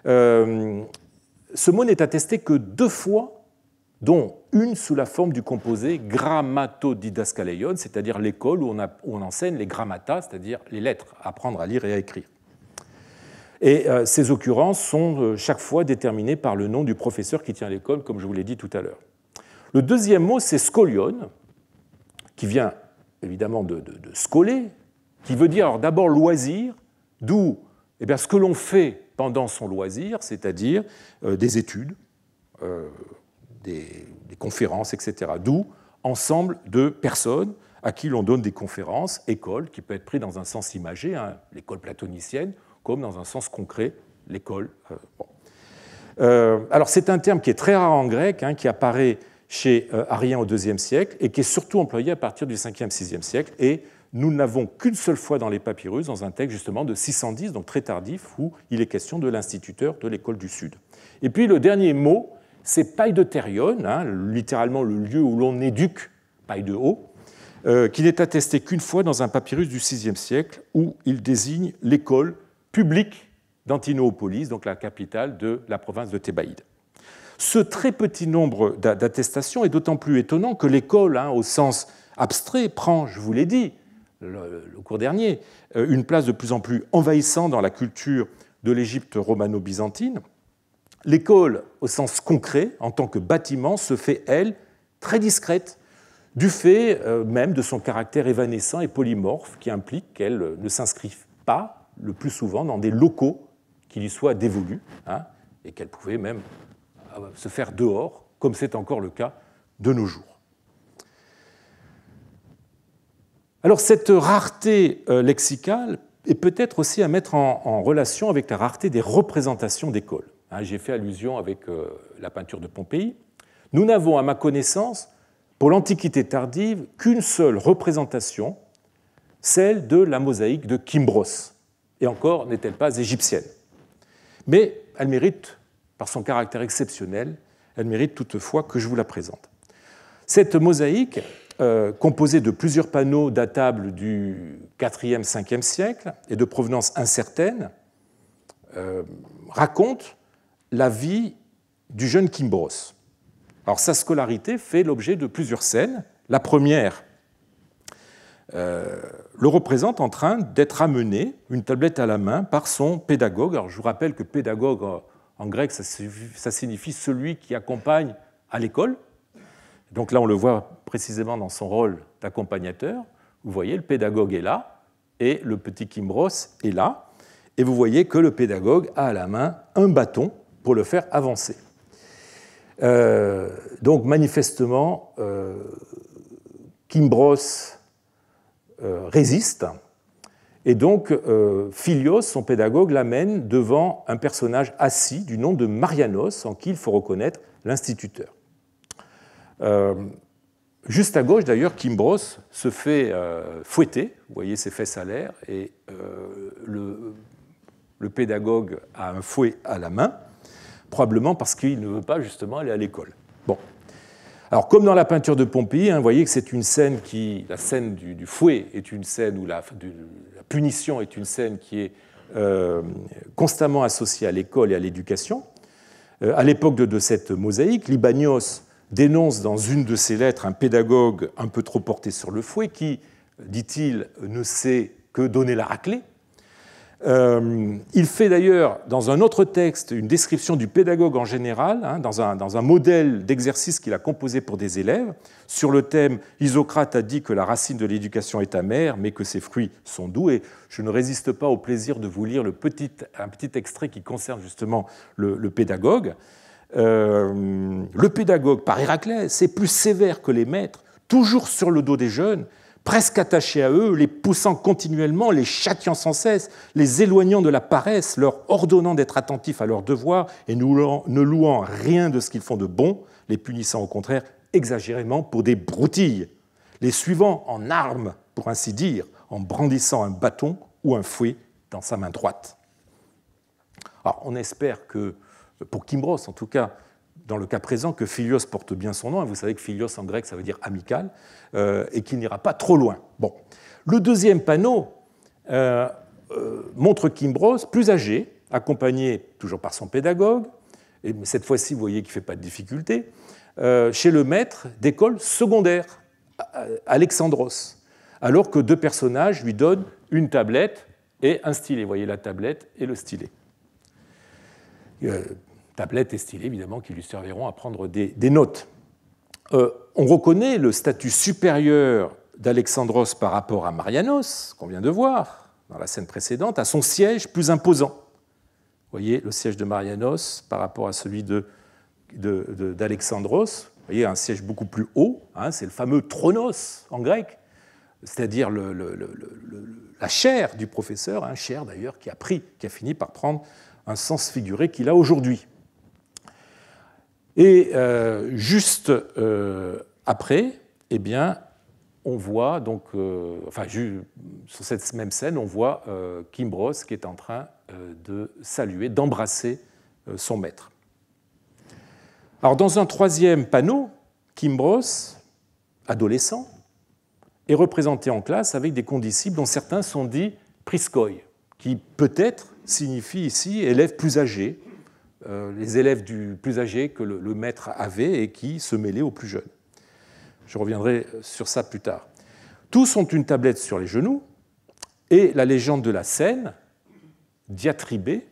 Euh, ce mot n'est attesté que deux fois, dont une sous la forme du composé grammatodidaskaleion, c'est-à-dire l'école où on, enseigne les grammata, c'est-à-dire les lettres, apprendre à lire et à écrire. Et euh, ces occurrences sont euh, chaque fois déterminées par le nom du professeur qui tient l'école, comme je vous l'ai dit tout à l'heure. Le deuxième mot, c'est scolion, qui vient évidemment de, de, qui veut dire d'abord loisir, d'où eh ce que l'on fait pendant son loisir, c'est-à-dire euh, des études, euh, des, conférences, etc. D'où ensemble de personnes à qui l'on donne des conférences, école, qui peut être pris dans un sens imagé, hein, l'école platonicienne, comme dans un sens concret, l'école. Euh, alors c'est un terme qui est très rare en grec, hein, qui apparaît chez euh, Arien au IIe siècle et qui est surtout employé à partir du 5e, 6 siècle. Et nous n'avons qu'une seule fois dans les papyrus, dans un texte justement de 610, donc très tardif, où il est question de l'instituteur de l'école du Sud. Et puis le dernier mot, c'est paille de hein, littéralement le lieu où l'on éduque de haut, euh, qui n'est attesté qu'une fois dans un papyrus du VIe siècle où il désigne l'école publique d'Antinopolis, donc la capitale de la province de Thébaïde. Ce très petit nombre d'attestations est d'autant plus étonnant que l'école, hein, au sens abstrait, prend, je vous l'ai dit, le, cours dernier, euh, une place de plus en plus envahissante dans la culture de l'Égypte romano-byzantine. L'école, au sens concret, en tant que bâtiment, se fait, elle, très discrète, du fait euh, même de son caractère évanescent et polymorphe qui implique qu'elle euh, ne s'inscrit pas le plus souvent dans des locaux qui lui soient dévolus, hein, et qu'elle pouvait même euh, se faire dehors, comme c'est encore le cas de nos jours. Alors cette rareté euh, lexicale est peut-être aussi à mettre en, relation avec la rareté des représentations d'école. Hein, j'ai fait allusion avec euh, la peinture de Pompéi. Nous n'avons, à ma connaissance, pour l'Antiquité tardive, qu'une seule représentation, celle de la mosaïque de Kimbros. Et encore, n'est-elle pas égyptienne Mais elle mérite par son caractère exceptionnel, elle mérite toutefois que je vous la présente. Cette mosaïque, euh, composée de plusieurs panneaux datables du 4e, 5e siècle et de provenance incertaine, euh, raconte la vie du jeune Kimbros. Alors sa scolarité fait l'objet de plusieurs scènes. La première euh, le représente en train d'être amené, une tablette à la main, par son pédagogue. Alors je vous rappelle que pédagogue en grec, ça, signifie celui qui accompagne à l'école. Donc là, on le voit précisément dans son rôle d'accompagnateur. Vous voyez, le pédagogue est là et le petit Kimbros est là. Et vous voyez que le pédagogue a à la main un bâton pour le faire avancer. Euh, donc manifestement, euh, Kimbros euh, résiste et donc, euh, Philios, son pédagogue, l'amène devant un personnage assis du nom de Marianos, en qui il faut reconnaître l'instituteur. Euh, juste à gauche, d'ailleurs, Kimbros se fait euh, fouetter, vous voyez ses fesses à l'air, et le, le, pédagogue a un fouet à la main, probablement parce qu'il ne veut pas justement aller à l'école. Bon, alors, comme dans la peinture de Pompéi, hein, vous voyez que c'est une scène qui, la scène du, fouet est une scène où la, punition est une scène qui est euh, constamment associée à l'école et à l'éducation. Euh, à l'époque de, de, cette mosaïque, Libanios dénonce dans une de ses lettres un pédagogue un peu trop porté sur le fouet qui, dit-il, ne sait que donner la raclée. Euh, il fait d'ailleurs, dans un autre texte, une description du pédagogue en général, hein, dans, un, modèle d'exercice qu'il a composé pour des élèves, sur le thème Isocrate a dit que la racine de l'éducation est amère, mais que ses fruits sont doux. Et je ne résiste pas au plaisir de vous lire un petit extrait qui concerne justement le, pédagogue. Euh, le pédagogue, par Héraclès, c'est plus sévère que les maîtres, toujours sur le dos des jeunes, presque attachés à eux, les poussant continuellement, les châtiant sans cesse, les éloignant de la paresse, leur ordonnant d'être attentifs à leurs devoirs et ne louant rien de ce qu'ils font de bon, les punissant au contraire exagérément pour des broutilles, les suivant en armes, pour ainsi dire, en brandissant un bâton ou un fouet dans sa main droite. Alors on espère que, pour Kimbros en tout cas, dans le cas présent, que Philios porte bien son nom, et vous savez que Philios en grec, ça veut dire amical, euh, et qu'il n'ira pas trop loin. Bon. Le deuxième panneau euh, euh, montre Kimbros plus âgé, accompagné toujours par son pédagogue, et cette fois-ci, vous voyez qu'il ne fait pas de difficulté, chez le maître d'école secondaire, Alexandros, alors que deux personnages lui donnent une tablette et un stylet. Vous voyez la tablette et le stylet tablettes et stylets, évidemment, qui lui serviront à prendre des, notes. Euh, on reconnaît le statut supérieur d'Alexandros par rapport à Marianos, qu'on vient de voir dans la scène précédente, à son siège plus imposant. Vous voyez le siège de Marianos par rapport à celui d'Alexandros. De, Vous voyez un siège beaucoup plus haut, hein, c'est le fameux tronos en grec, c'est-à-dire la chair du professeur, un chair d'ailleurs qui a pris, qui a fini par prendre un sens figuré qu'il a aujourd'hui. Et euh, juste euh, après, eh bien, on voit donc, euh, enfin, sur cette même scène, on voit Kimbros qui est en train de saluer, d'embrasser son maître. Alors, dans un troisième panneau, Kimbros, adolescent, est représenté en classe avec des condisciples dont certains sont dits priskoi, qui peut-être signifie ici élève plus âgé, euh, les élèves du plus âgé que le, maître avait et qui se mêlaient aux plus jeunes. Je reviendrai sur ça plus tard. Tous ont une tablette sur les genoux, et la légende de la scène, diatribée,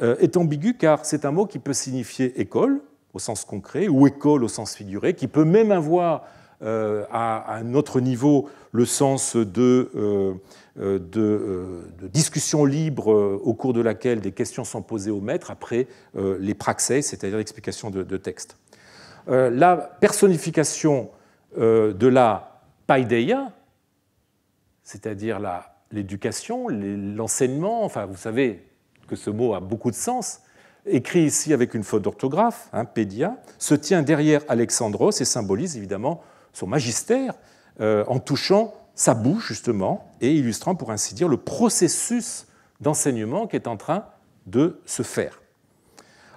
euh, est ambiguë car c'est un mot qui peut signifier école au sens concret ou école au sens figuré, qui peut même avoir euh, à un autre niveau le sens de, euh, euh, discussion libre au cours de laquelle des questions sont posées au maître après les praxès, c'est-à-dire l'explication de, texte. La personnification de la paideia, c'est-à-dire l'éducation, l'enseignement, enfin vous savez que ce mot a beaucoup de sens, écrit ici avec une faute d'orthographe, un hein, pédia, se tient derrière Alexandros et symbolise évidemment son magistère, euh, en touchant sa bouche, justement, et illustrant, pour ainsi dire, le processus d'enseignement qui est en train de se faire.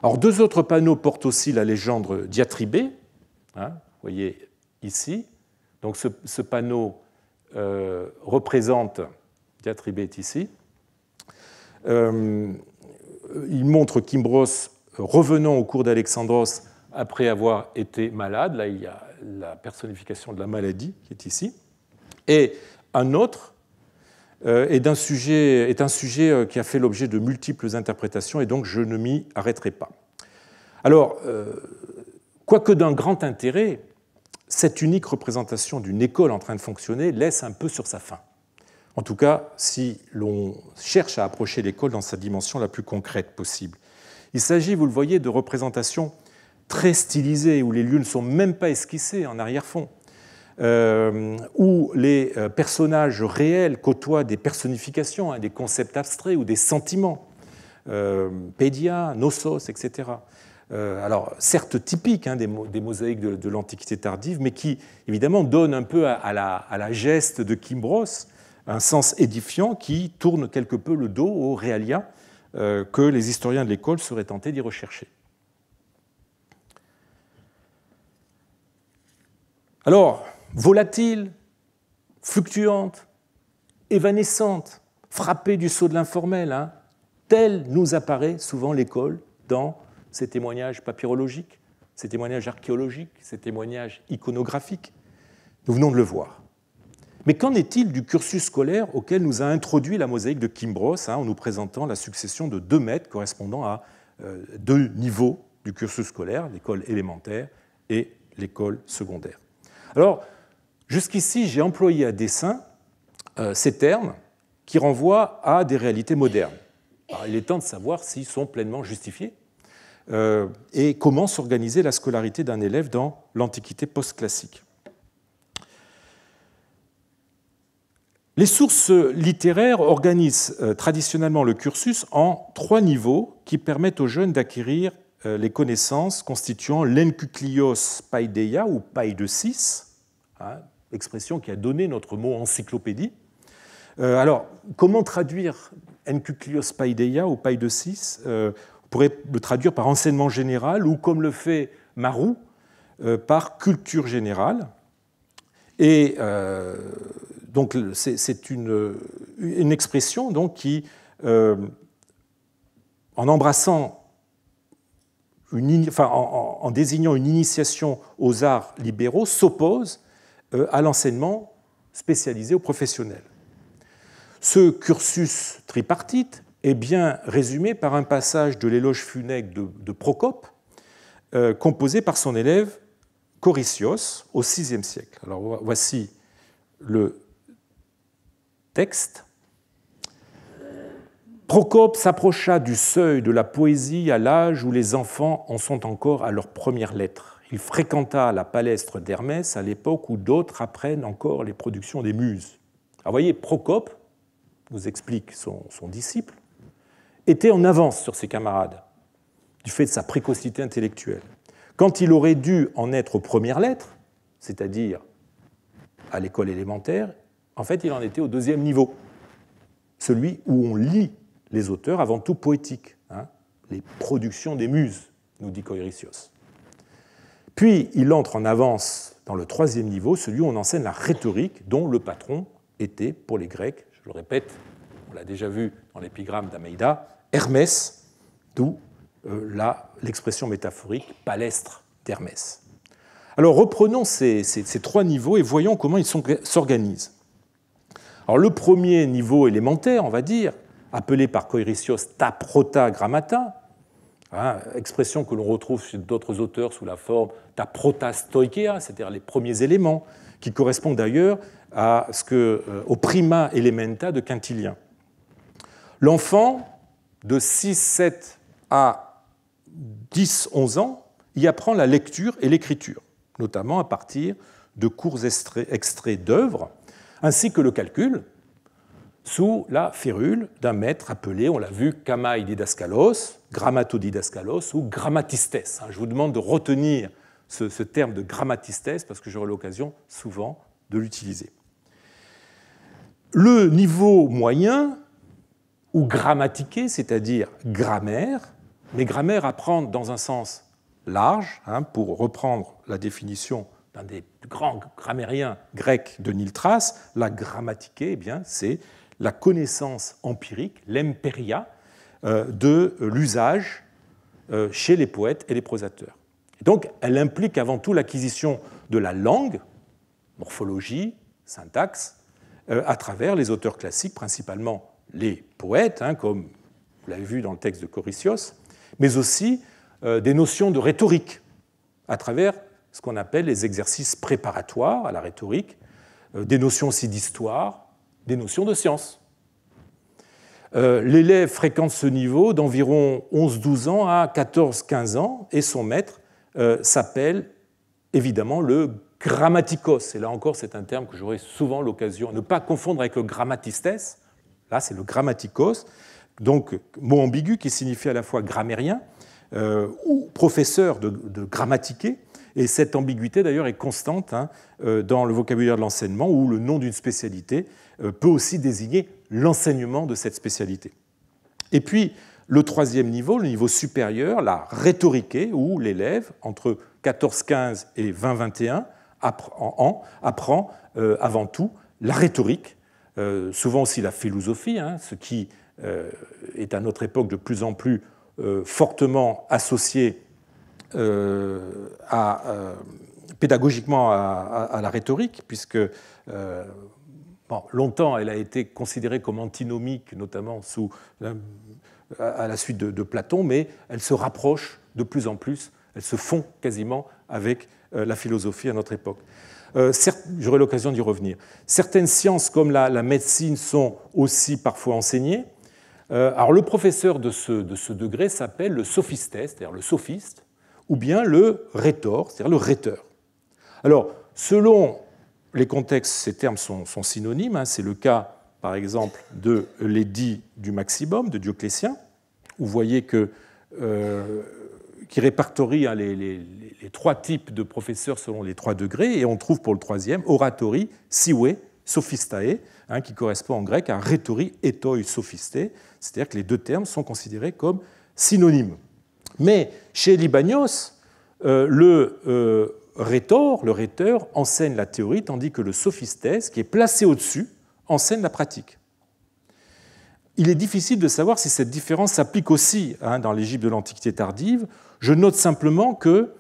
Alors, deux autres panneaux portent aussi la légende Diatribé, hein, vous voyez ici. Donc, ce, panneau euh, représente, Diatribé est ici, euh, il montre Kimbros revenant au cours d'Alexandros après avoir été malade. Là, il y a la personnification de la maladie qui est ici. Et un autre euh, est un sujet, euh, qui a fait l'objet de multiples interprétations et donc je ne m'y arrêterai pas. Alors, euh, quoique d'un grand intérêt, cette unique représentation d'une école en train de fonctionner laisse un peu sur sa fin. En tout cas, si l'on cherche à approcher l'école dans sa dimension la plus concrète possible. Il s'agit, vous le voyez, de représentations très stylisé, où les lieux ne sont même pas esquissés en arrière-fond, euh, où les euh, personnages réels côtoient des personnifications, hein, des concepts abstraits ou des sentiments, euh, Pédia, Nosos, etc. alors, certes typiques hein, des, mosaïques de, l'Antiquité tardive, mais qui, évidemment, donnent un peu à, la, geste de Kimbros un sens édifiant qui tourne quelque peu le dos au réalia que les historiens de l'école seraient tentés d'y rechercher. Alors, volatile, fluctuante, évanescente, frappée du saut de l'informel, hein, telle nous apparaît souvent l'école dans ces témoignages papyrologiques, ces témoignages archéologiques, ces témoignages iconographiques. Nous venons de le voir. Mais qu'en est-il du cursus scolaire auquel nous a introduit la mosaïque de Kimbros hein, en nous présentant la succession de deux mètres correspondant à euh, deux niveaux du cursus scolaire, l'école élémentaire et l'école secondaire alors, jusqu'ici, j'ai employé à dessein euh, ces termes qui renvoient à des réalités modernes. il est temps de savoir s'ils sont pleinement justifiés euh, et comment s'organiser la scolarité d'un élève dans l'Antiquité post-classique. Les sources littéraires organisent euh, traditionnellement le cursus en trois niveaux qui permettent aux jeunes d'acquérir euh, les connaissances constituant l'encuclios paideia ou paille de 6, hein, expression qui a donné notre mot encyclopédie. Euh, alors, comment traduire encuclios paideia ou paille de 6 euh, On pourrait le traduire par enseignement général ou, comme le fait Marou, par culture générale. Et donc, c'est une, une, expression donc, qui, en embrassant en, désignant une initiation aux arts libéraux, s'oppose euh, à l'enseignement spécialisé aux professionnels. Ce cursus tripartite est bien résumé par un passage de l'éloge funèbre de, Procope, euh, composé par son élève Coricios au VIe siècle. Alors voici le texte. Procope s'approcha du seuil de la poésie à l'âge où les enfants en sont encore à leurs premières lettres. Il fréquenta la palestre d'Hermès à l'époque où d'autres apprennent encore les productions des muses. Alors ah, voyez, Procope, nous explique son, disciple, était en avance sur ses camarades du fait de sa précocité intellectuelle. Quand il aurait dû en être aux premières lettres, c'est-à-dire à l'école élémentaire, en fait, il en était au deuxième niveau, celui où on lit les auteurs avant tout poétiques, hein, les productions des muses, nous dit Coiritios. Puis il entre en avance dans le troisième niveau, celui où on enseigne la rhétorique dont le patron était, pour les Grecs, je le répète, on l'a déjà vu dans l'épigramme d'Ameida, Hermès, d'où euh, l'expression métaphorique palestre d'Hermès. Alors reprenons ces, ces trois niveaux et voyons comment ils s'organisent. Alors le premier niveau élémentaire, on va dire, appelé par Coiricios ta grammata, hein, expression que l'on retrouve chez d'autres auteurs sous la forme prota stoikea, c'est-à-dire les premiers éléments, qui correspondent d'ailleurs à ce que, euh, au prima elementa de Quintilien. L'enfant de 6, 7 à 10, 11 ans y apprend la lecture et l'écriture, notamment à partir de courts extraits d'œuvres, ainsi que le calcul, sous la férule d'un maître appelé, on l'a vu, Kamai Didaskalos, Grammatodidaskalos ou Grammatistes. Hein, je vous demande de retenir ce, terme de Grammatistes parce que j'aurai l'occasion souvent de l'utiliser. Le niveau moyen, ou grammatiqué, c'est-à-dire grammaire, mais grammaire à prendre dans un sens large, hein, pour reprendre la définition d'un des grands grammairiens grecs de Niltras, la grammatiquer, eh bien, c'est la connaissance empirique, l'empéria, euh, de l'usage euh, chez les poètes et les prosateurs. Donc elle implique avant tout l'acquisition de la langue, morphologie, syntaxe, euh, à travers les auteurs classiques, principalement les poètes, hein, comme vous l'avez vu dans le texte de Coricius, mais aussi des notions de rhétorique, à travers ce qu'on appelle les exercices préparatoires à la rhétorique, des notions aussi d'histoire, des notions de science. Euh, l'élève fréquente ce niveau d'environ 11-12 ans à 14-15 ans et son maître euh, s'appelle évidemment le grammaticos. Et là encore, c'est un terme que j'aurai souvent l'occasion de ne pas confondre avec le grammatistes. Là, c'est le grammaticos, donc mot ambigu qui signifie à la fois grammairien euh, ou professeur de, de grammatiquer. Et cette ambiguïté, d'ailleurs, est constante hein, dans le vocabulaire de l'enseignement ou le nom d'une spécialité euh, peut aussi désigner l'enseignement de cette spécialité. Et puis, le troisième niveau, le niveau supérieur, la rhétorique, où l'élève, entre 14-15 et 20-21 apprend, apprend euh, avant tout la rhétorique, euh, souvent aussi la philosophie, hein, ce qui est à notre époque de plus en plus fortement associé à, pédagogiquement à, la rhétorique, puisque Bon, longtemps, elle a été considérée comme antinomique, notamment sous, à la suite de, Platon, mais elle se rapproche de plus en plus, elle se fond quasiment avec euh, la philosophie à notre époque. Euh, j'aurai l'occasion d'y revenir. Certaines sciences comme la, médecine sont aussi parfois enseignées. Euh, alors le professeur de ce, de ce degré s'appelle le sophiste, c'est-à-dire le sophiste, ou bien le rhétor, c'est-à-dire le rhéteur. Alors, selon les contextes, ces termes sont, synonymes. Hein. C'est le cas, par exemple, de l'édit du Maximum de Dioclétien, où vous voyez que, euh, qui répertorie hein, les, trois types de professeurs selon les trois degrés, et on trouve pour le troisième oratori, siwe, sophistae, hein, qui correspond en grec à rhétori, etoi, sophisté. c'est-à-dire que les deux termes sont considérés comme synonymes. Mais chez Libanios, euh, le euh, rhétor, le rhéteur, enseigne la théorie, tandis que le sophistèse, qui est placé au-dessus, enseigne la pratique. Il est difficile de savoir si cette différence s'applique aussi hein, dans l'Égypte de l'Antiquité tardive. Je note simplement que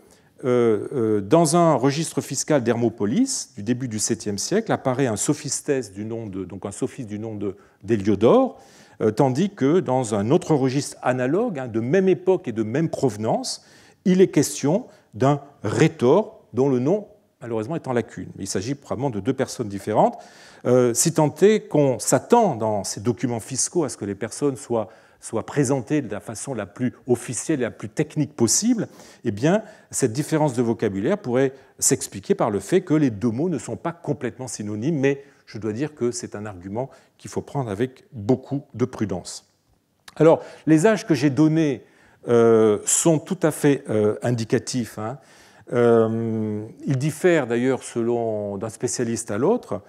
euh, euh, dans un registre fiscal d'Hermopolis du début du 7e siècle apparaît un sophistèse du nom de, donc un sophiste du nom d'Héliodore, euh, tandis que dans un autre registre analogue, hein, de même époque et de même provenance, il est question d'un rhétor dont le nom, malheureusement, est en lacune. il s'agit probablement de deux personnes différentes. Euh, si tant est qu'on s'attend dans ces documents fiscaux à ce que les personnes soient présentées de la façon la plus officielle et la plus technique possible, eh bien, cette différence de vocabulaire pourrait s'expliquer par le fait que les deux mots ne sont pas complètement synonymes, mais je dois dire que c'est un argument qu'il faut prendre avec beaucoup de prudence. Alors, les âges que j'ai donnés euh, sont tout à fait euh, indicatifs. Hein. Euh, il diffère d'ailleurs selon d'un spécialiste à l'autre.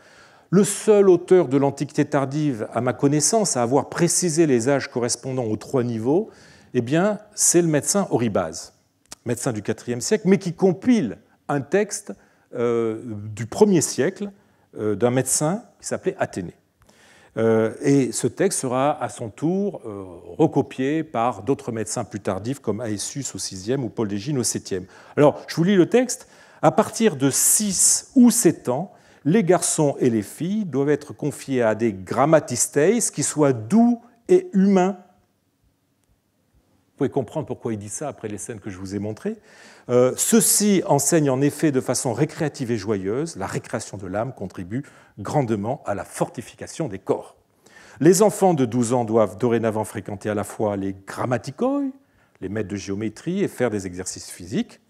Le seul auteur de l'Antiquité tardive, à ma connaissance, à avoir précisé les âges correspondant aux trois niveaux, eh bien, c'est le médecin Oribase, médecin du IVe siècle, mais qui compile un texte euh, du 1 siècle euh, d'un médecin qui s'appelait Athénée. Euh, et ce texte sera à son tour euh, recopié par d'autres médecins plus tardifs comme Aesus au 6e ou Paul Dégine au 7 Alors, je vous lis le texte. À partir de 6 ou 7 ans, les garçons et les filles doivent être confiés à des grammatistes qui soient doux et humains vous pouvez comprendre pourquoi il dit ça après les scènes que je vous ai montrées. Euh, ceci enseigne en effet de façon récréative et joyeuse. La récréation de l'âme contribue grandement à la fortification des corps. Les enfants de 12 ans doivent dorénavant fréquenter à la fois les grammaticoi, les maîtres de géométrie, et faire des exercices physiques.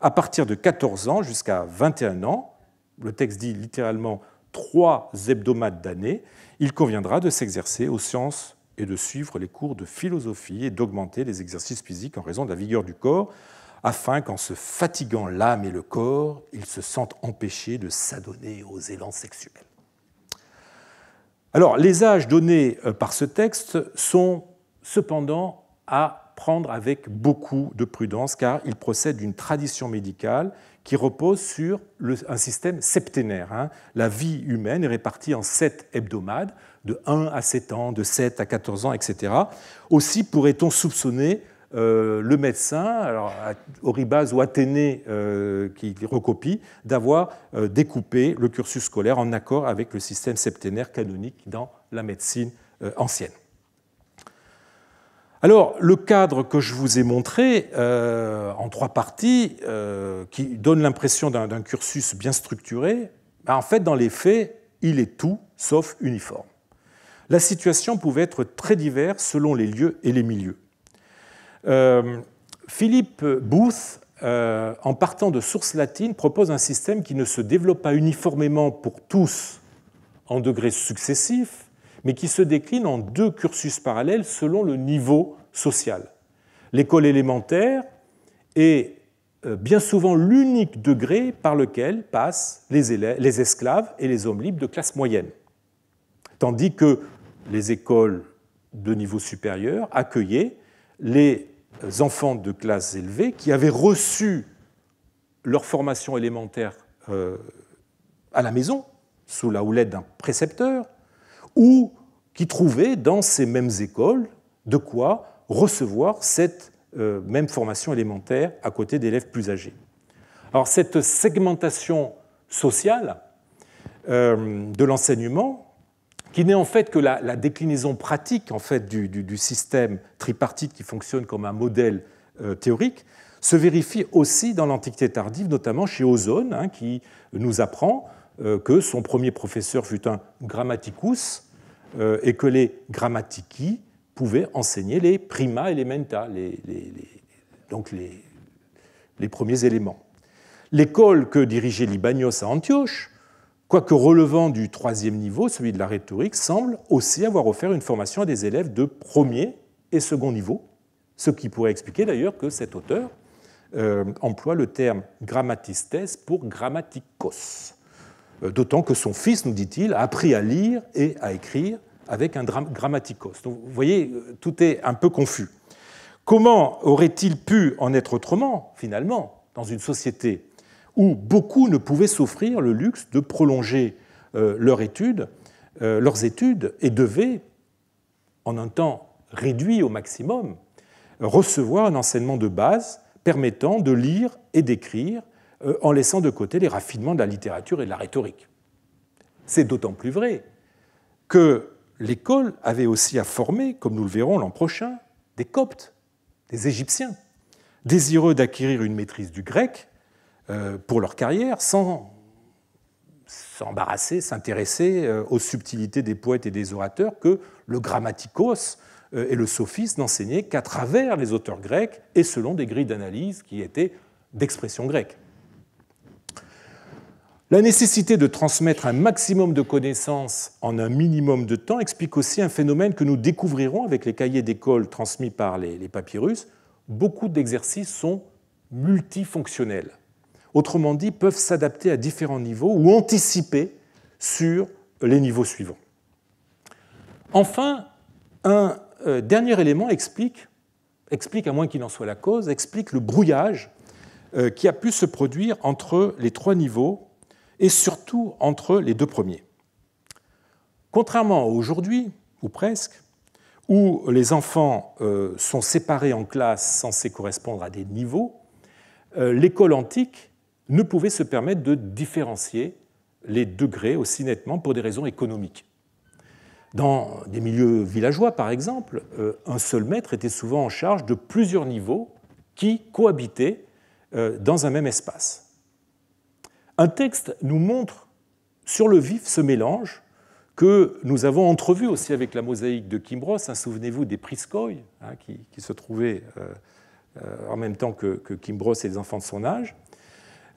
À partir de 14 ans jusqu'à 21 ans, le texte dit littéralement trois hebdomades d'année, il conviendra de s'exercer aux sciences et de suivre les cours de philosophie et d'augmenter les exercices physiques en raison de la vigueur du corps, afin qu'en se fatiguant l'âme et le corps, ils se sentent empêchés de s'adonner aux élans sexuels. Alors, les âges donnés euh, par ce texte sont cependant à prendre avec beaucoup de prudence, car ils procèdent d'une tradition médicale qui repose sur un système septénaire. Hein. La vie humaine est répartie en sept hebdomades, de 1 à 7 ans, de 7 à 14 ans, etc. Aussi pourrait-on soupçonner euh, le médecin, alors, ou Athénée euh, qui recopie, d'avoir euh, découpé le cursus scolaire en accord avec le système septénaire canonique dans la médecine ancienne. Alors, le cadre que je vous ai montré en trois parties, qui donne l'impression d'un cursus bien structuré, ben, en fait, dans les faits, il est tout sauf uniforme la situation pouvait être très diverse selon les lieux et les milieux. Euh, Philippe Booth, euh, en partant de sources latines, propose un système qui ne se développe pas uniformément pour tous en degrés successifs, mais qui se décline en deux cursus parallèles selon le niveau social. L'école élémentaire est euh, bien souvent l'unique degré par lequel passent les, les esclaves et les hommes libres de classe moyenne. Tandis que les écoles de niveau supérieur accueillaient les enfants de classe élevées qui avaient reçu leur formation élémentaire euh, à la maison, sous la houlette d'un précepteur, ou qui trouvaient dans ces mêmes écoles de quoi recevoir cette euh, même formation élémentaire à côté d'élèves plus âgés. Alors cette segmentation sociale euh, de l'enseignement qui n'est en fait que la, déclinaison pratique en fait, du, système tripartite qui fonctionne comme un modèle euh, théorique, se vérifie aussi dans l'Antiquité tardive, notamment chez Ozone, hein, qui nous apprend euh, que son premier professeur fut un grammaticus euh, et que les grammatici pouvaient enseigner les prima elementa, les, les, donc les, premiers éléments. L'école que dirigeait Libanios à Antioche quoique relevant du troisième niveau, celui de la rhétorique, semble aussi avoir offert une formation à des élèves de premier et second niveau, ce qui pourrait expliquer d'ailleurs que cet auteur euh, emploie le terme grammatistes pour grammaticos, euh, d'autant que son fils, nous dit-il, a appris à lire et à écrire avec un grammaticos. Donc vous voyez, euh, tout est un peu confus. Comment aurait-il pu en être autrement, finalement, dans une société où beaucoup ne pouvaient s'offrir le luxe de prolonger euh, euh, leurs études et devaient, en un temps réduit au maximum, recevoir un enseignement de base permettant de lire et d'écrire euh, en laissant de côté les raffinements de la littérature et de la rhétorique. C'est d'autant plus vrai que l'école avait aussi à former, comme nous le verrons l'an prochain, des Coptes, des Égyptiens, désireux d'acquérir une maîtrise du grec euh, pour leur carrière sans s'embarrasser, s'intéresser euh, aux subtilités des poètes et des orateurs que le grammaticos euh, et le sophiste n'enseignaient qu'à travers les auteurs grecs et selon des grilles d'analyse qui étaient d'expression grecque. La nécessité de transmettre un maximum de connaissances en un minimum de temps explique aussi un phénomène que nous découvrirons avec les cahiers d'école transmis par les, papyrus. Beaucoup d'exercices sont multifonctionnels autrement dit, peuvent s'adapter à différents niveaux ou anticiper sur les niveaux suivants. Enfin, un euh, dernier élément explique, explique à moins qu'il en soit la cause, explique le brouillage euh, qui a pu se produire entre les trois niveaux et surtout entre les deux premiers. Contrairement à aujourd'hui, ou presque, où les enfants euh, sont séparés en classes censées correspondre à des niveaux, l'école antique ne pouvaient se permettre de différencier les degrés aussi nettement pour des raisons économiques. Dans des milieux villageois, par exemple, euh, un seul maître était souvent en charge de plusieurs niveaux qui cohabitaient euh, dans un même espace. Un texte nous montre sur le vif ce mélange que nous avons entrevu aussi avec la mosaïque de Kimbros. Hein, souvenez-vous des Priscoy, hein, qui, se trouvaient euh, en même temps que, que Kimbros et les enfants de son âge.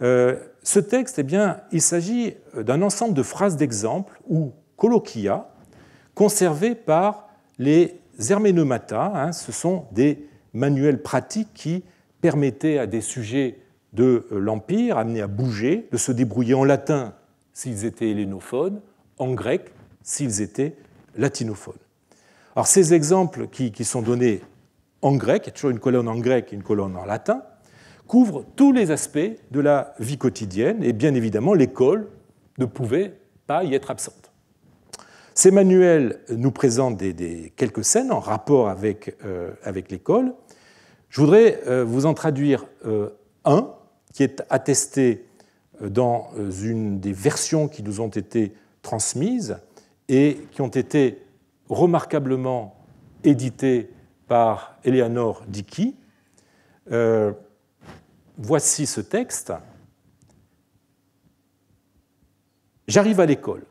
Euh, ce texte, eh bien, il s'agit euh, d'un ensemble de phrases d'exemple ou colloquia conservées par les herménomata. Hein, ce sont des manuels pratiques qui permettaient à des sujets de euh, l'Empire, amenés à bouger, de se débrouiller en latin s'ils étaient hélénophones, en grec s'ils étaient latinophones. Alors ces exemples qui, qui sont donnés en grec, il y a toujours une colonne en grec et une colonne en latin, couvre tous les aspects de la vie quotidienne et bien évidemment l'école ne pouvait pas y être absente. Ces manuels nous présentent des, quelques scènes en rapport avec, euh, avec l'école. Je voudrais euh, vous en traduire euh, un qui est attesté dans une des versions qui nous ont été transmises et qui ont été remarquablement éditées par Eleanor Dickey voici ce texte. J'arrive à l'école.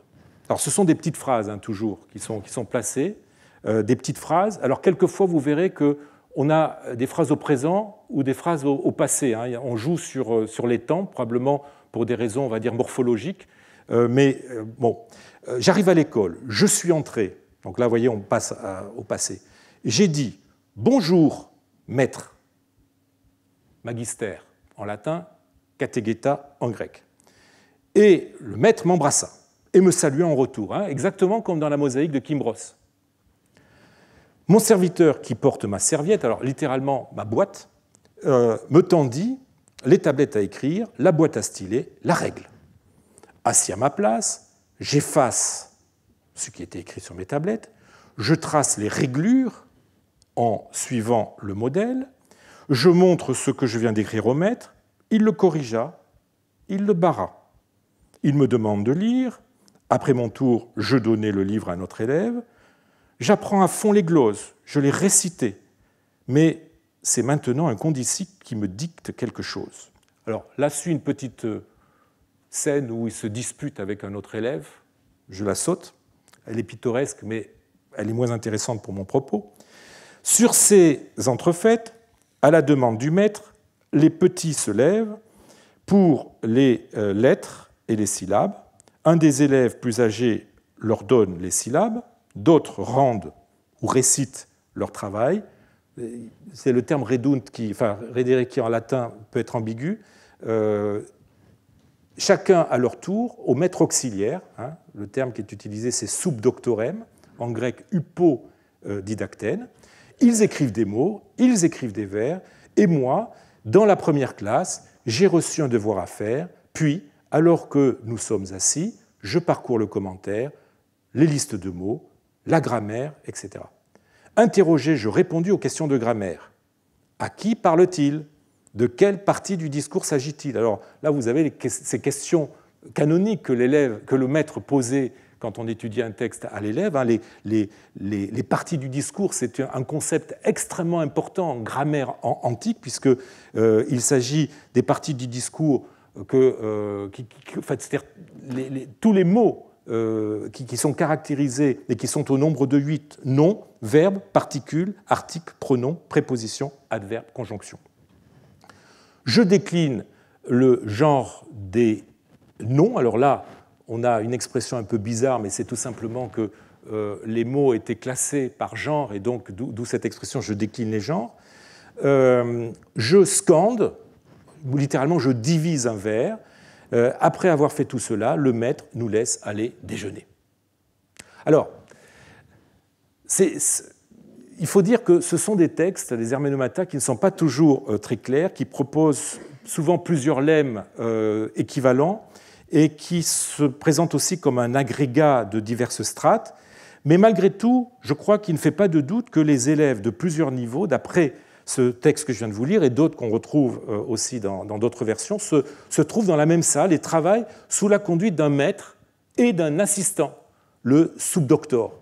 Alors ce sont des petites phrases, hein, toujours, qui sont, placées, euh, des petites phrases. Alors quelquefois, vous verrez qu'on a des phrases au présent ou des phrases au, passé. Hein. On joue sur, euh, sur les temps, probablement pour des raisons, on va dire, morphologiques. Euh, mais bon, j'arrive à l'école, je suis entré. Donc là, vous voyez, on passe au passé. J'ai dit bonjour, maître, magistère en latin, Categeta en grec. Et le maître m'embrassa et me salua en retour, hein, exactement comme dans la mosaïque de Kimbros. Mon serviteur qui porte ma serviette, alors littéralement ma boîte, euh, me tendit les tablettes à écrire, la boîte à styler, la règle. Assis à ma place, j'efface ce qui était écrit sur mes tablettes, je trace les réglures en suivant le modèle, je montre ce que je viens d'écrire au maître, il le corrigea, il le barra. Il me demande de lire, après mon tour, je donnais le livre à notre élève, j'apprends à fond les gloses, je les récitais, mais c'est maintenant un condisciple qui me dicte quelque chose. Alors là suit une petite euh, scène où il se dispute avec un autre élève, je la saute, elle est pittoresque, mais elle est moins intéressante pour mon propos. Sur ces entrefaites, à la demande du maître, les petits se lèvent pour les euh, lettres et les syllabes. Un des élèves plus âgés leur donne les syllabes, d'autres rendent ou récitent leur travail. C'est le terme redunt qui, en latin peut être ambigu. Euh, chacun à leur tour, au maître auxiliaire, hein, le terme qui est utilisé c'est subdoctorem, en grec didacten ». Ils écrivent des mots, ils écrivent des vers, et moi, dans la première classe, j'ai reçu un devoir à faire, puis, alors que nous sommes assis, je parcours le commentaire, les listes de mots, la grammaire, etc. Interrogé, je répondis aux questions de grammaire. À qui parle-t-il De quelle partie du discours s'agit-il Alors là, vous avez ces questions canoniques que l'élève, que le maître posait quand on étudie un texte à l'élève. Hein, les, parties du discours, c'est un concept extrêmement important en grammaire antique, puisqu'il euh, s'agit des parties du discours que, euh, qui, tous les mots euh, qui, sont caractérisés et qui sont au nombre de huit nom, verbe, particule, article, pronom, préposition, adverbe, conjonction. Je décline le genre des noms. Alors là, on a une expression un peu bizarre, mais c'est tout simplement que euh, les mots étaient classés par genre, et donc d'où cette expression je décline les genres. Euh, je scande, littéralement je divise un verre. Euh, après avoir fait tout cela, le maître nous laisse aller déjeuner. Alors, c'est il faut dire que ce sont des textes, des herménomata, qui ne sont pas toujours très clairs, qui proposent souvent plusieurs lemmes équivalents et qui se présente aussi comme un agrégat de diverses strates. Mais malgré tout, je crois qu'il ne fait pas de doute que les élèves de plusieurs niveaux, d'après ce texte que je viens de vous lire et d'autres qu'on retrouve euh, aussi dans d'autres versions, se, trouvent dans la même salle et travaillent sous la conduite d'un maître et d'un assistant, le sous doctor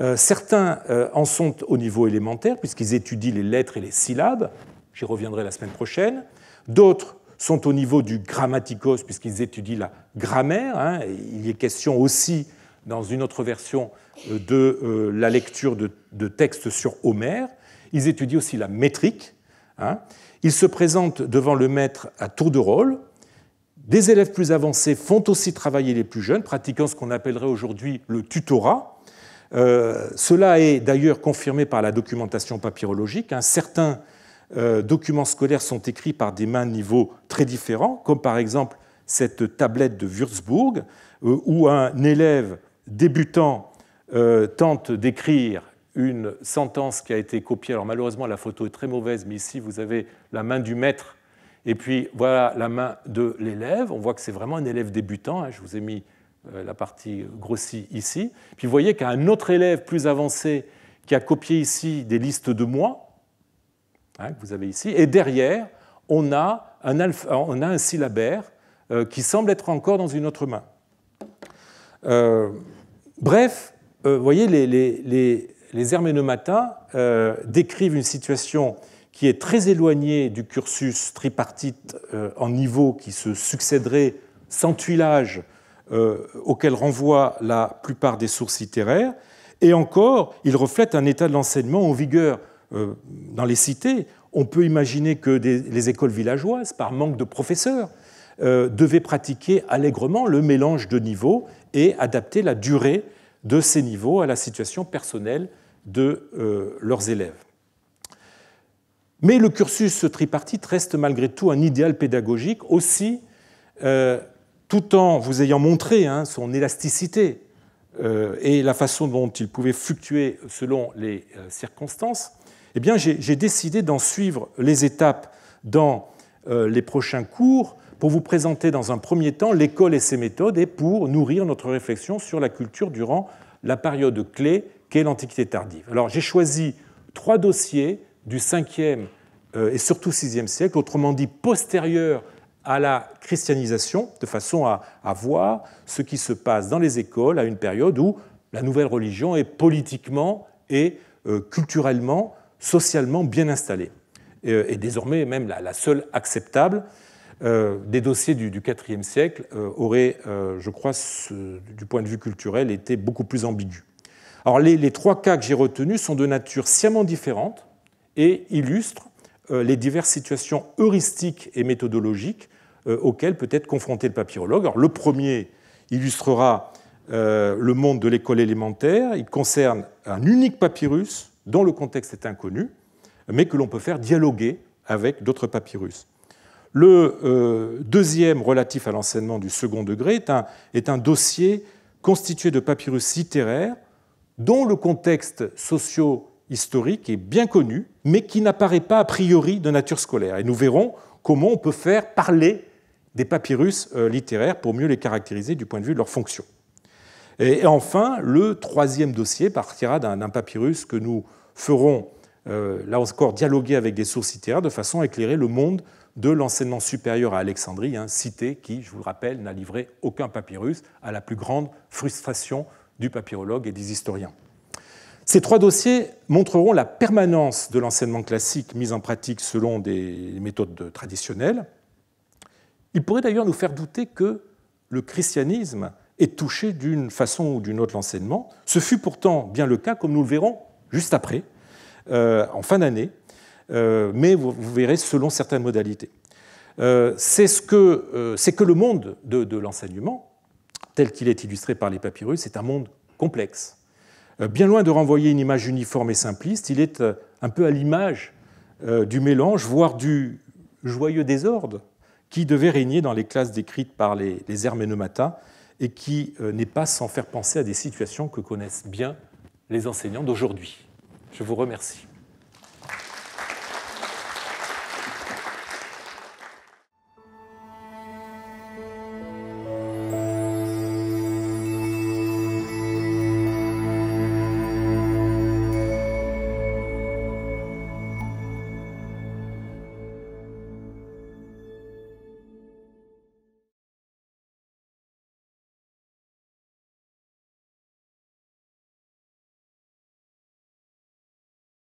euh, certains euh, en sont au niveau élémentaire, puisqu'ils étudient les lettres et les syllabes, j'y reviendrai la semaine prochaine, d'autres sont au niveau du grammaticos, puisqu'ils étudient la grammaire. Hein. Il y est question aussi, dans une autre version, euh, de euh, la lecture de, textes sur Homère. Ils étudient aussi la métrique. Hein. Ils se présentent devant le maître à tour de rôle. Des élèves plus avancés font aussi travailler les plus jeunes, pratiquant ce qu'on appellerait aujourd'hui le tutorat. Euh, cela est d'ailleurs confirmé par la documentation papyrologique. Hein. Certains euh, documents scolaires sont écrits par des mains de niveaux très différents, comme par exemple cette tablette de Würzburg, euh, où un élève débutant euh, tente d'écrire une sentence qui a été copiée. Alors malheureusement, la photo est très mauvaise, mais ici, vous avez la main du maître, et puis voilà la main de l'élève. On voit que c'est vraiment un élève débutant. Hein. je vous ai mis la partie grossie ici. Puis vous voyez qu'un autre élève plus avancé qui a copié ici des listes de mois, Hein, vous avez ici. Et derrière, on a un, on a un syllabaire euh, qui semble être encore dans une autre main. Euh, bref, euh, vous voyez, les, les, les, les décrivent une situation qui est très éloignée du cursus tripartite en niveau qui se succéderait sans tuilage auquel renvoient la plupart des sources littéraires, et encore, ils reflète un état de l'enseignement en vigueur euh, dans les cités, on peut imaginer que les écoles villageoises, par manque de professeurs, euh, devaient pratiquer allègrement le mélange de niveaux et adapter la durée de ces niveaux à la situation personnelle de euh, leurs élèves. Mais le cursus tripartite reste malgré tout un idéal pédagogique aussi, tout en vous ayant montré hein, son élasticité et la façon dont il pouvait fluctuer selon les circonstances, eh bien, j'ai décidé d'en suivre les étapes dans euh, les prochains cours pour vous présenter dans un premier temps l'école et ses méthodes et pour nourrir notre réflexion sur la culture durant la période clé qu'est l'Antiquité tardive. Alors j'ai choisi trois dossiers du 5e euh, et surtout 6e siècle, autrement dit postérieurs à la christianisation, de façon à, voir ce qui se passe dans les écoles à une période où la nouvelle religion est politiquement et euh, culturellement socialement bien installée, euh, et, désormais même la, seule acceptable. Euh, des dossiers du, IVe siècle euh, aurait, je crois, du point de vue culturel, été beaucoup plus ambigu. Alors les, trois cas que j'ai retenus sont de nature sciemment différente et illustrent les diverses situations heuristiques et méthodologiques auxquelles peut être confronté le papyrologue. Alors, le premier illustrera le monde de l'école élémentaire. Il concerne un unique papyrus dont le contexte est inconnu, mais que l'on peut faire dialoguer avec d'autres papyrus. Le euh, deuxième, relatif à l'enseignement du second degré, est un, est un, dossier constitué de papyrus littéraires dont le contexte socio-historique est bien connu, mais qui n'apparaît pas a priori de nature scolaire. Et nous verrons comment on peut faire parler des papyrus euh, littéraires pour mieux les caractériser du point de vue de leur fonction. Et enfin, le troisième dossier partira d'un papyrus que nous ferons, euh, là encore, dialoguer avec des sources littéraires de façon à éclairer le monde de l'enseignement supérieur à Alexandrie, hein, cité qui, je vous le rappelle, n'a livré aucun papyrus, à la plus grande frustration du papyrologue et des historiens. Ces trois dossiers montreront la permanence de l'enseignement classique mis en pratique selon des méthodes traditionnelles. Il pourrait d'ailleurs nous faire douter que le christianisme est touché d'une façon ou d'une autre l'enseignement. Ce fut pourtant bien le cas, comme nous le verrons juste après, euh, en fin d'année, euh, mais vous, verrez selon certaines modalités. Euh, c'est que, le monde de, l'enseignement, tel qu'il est illustré par les papyrus, est un monde complexe. bien loin de renvoyer une image uniforme et simpliste, il est un peu à l'image du mélange, voire du joyeux désordre qui devait régner dans les classes décrites par les, les et qui euh, n'est pas sans faire penser à des situations que connaissent bien les enseignants d'aujourd'hui. Je vous remercie.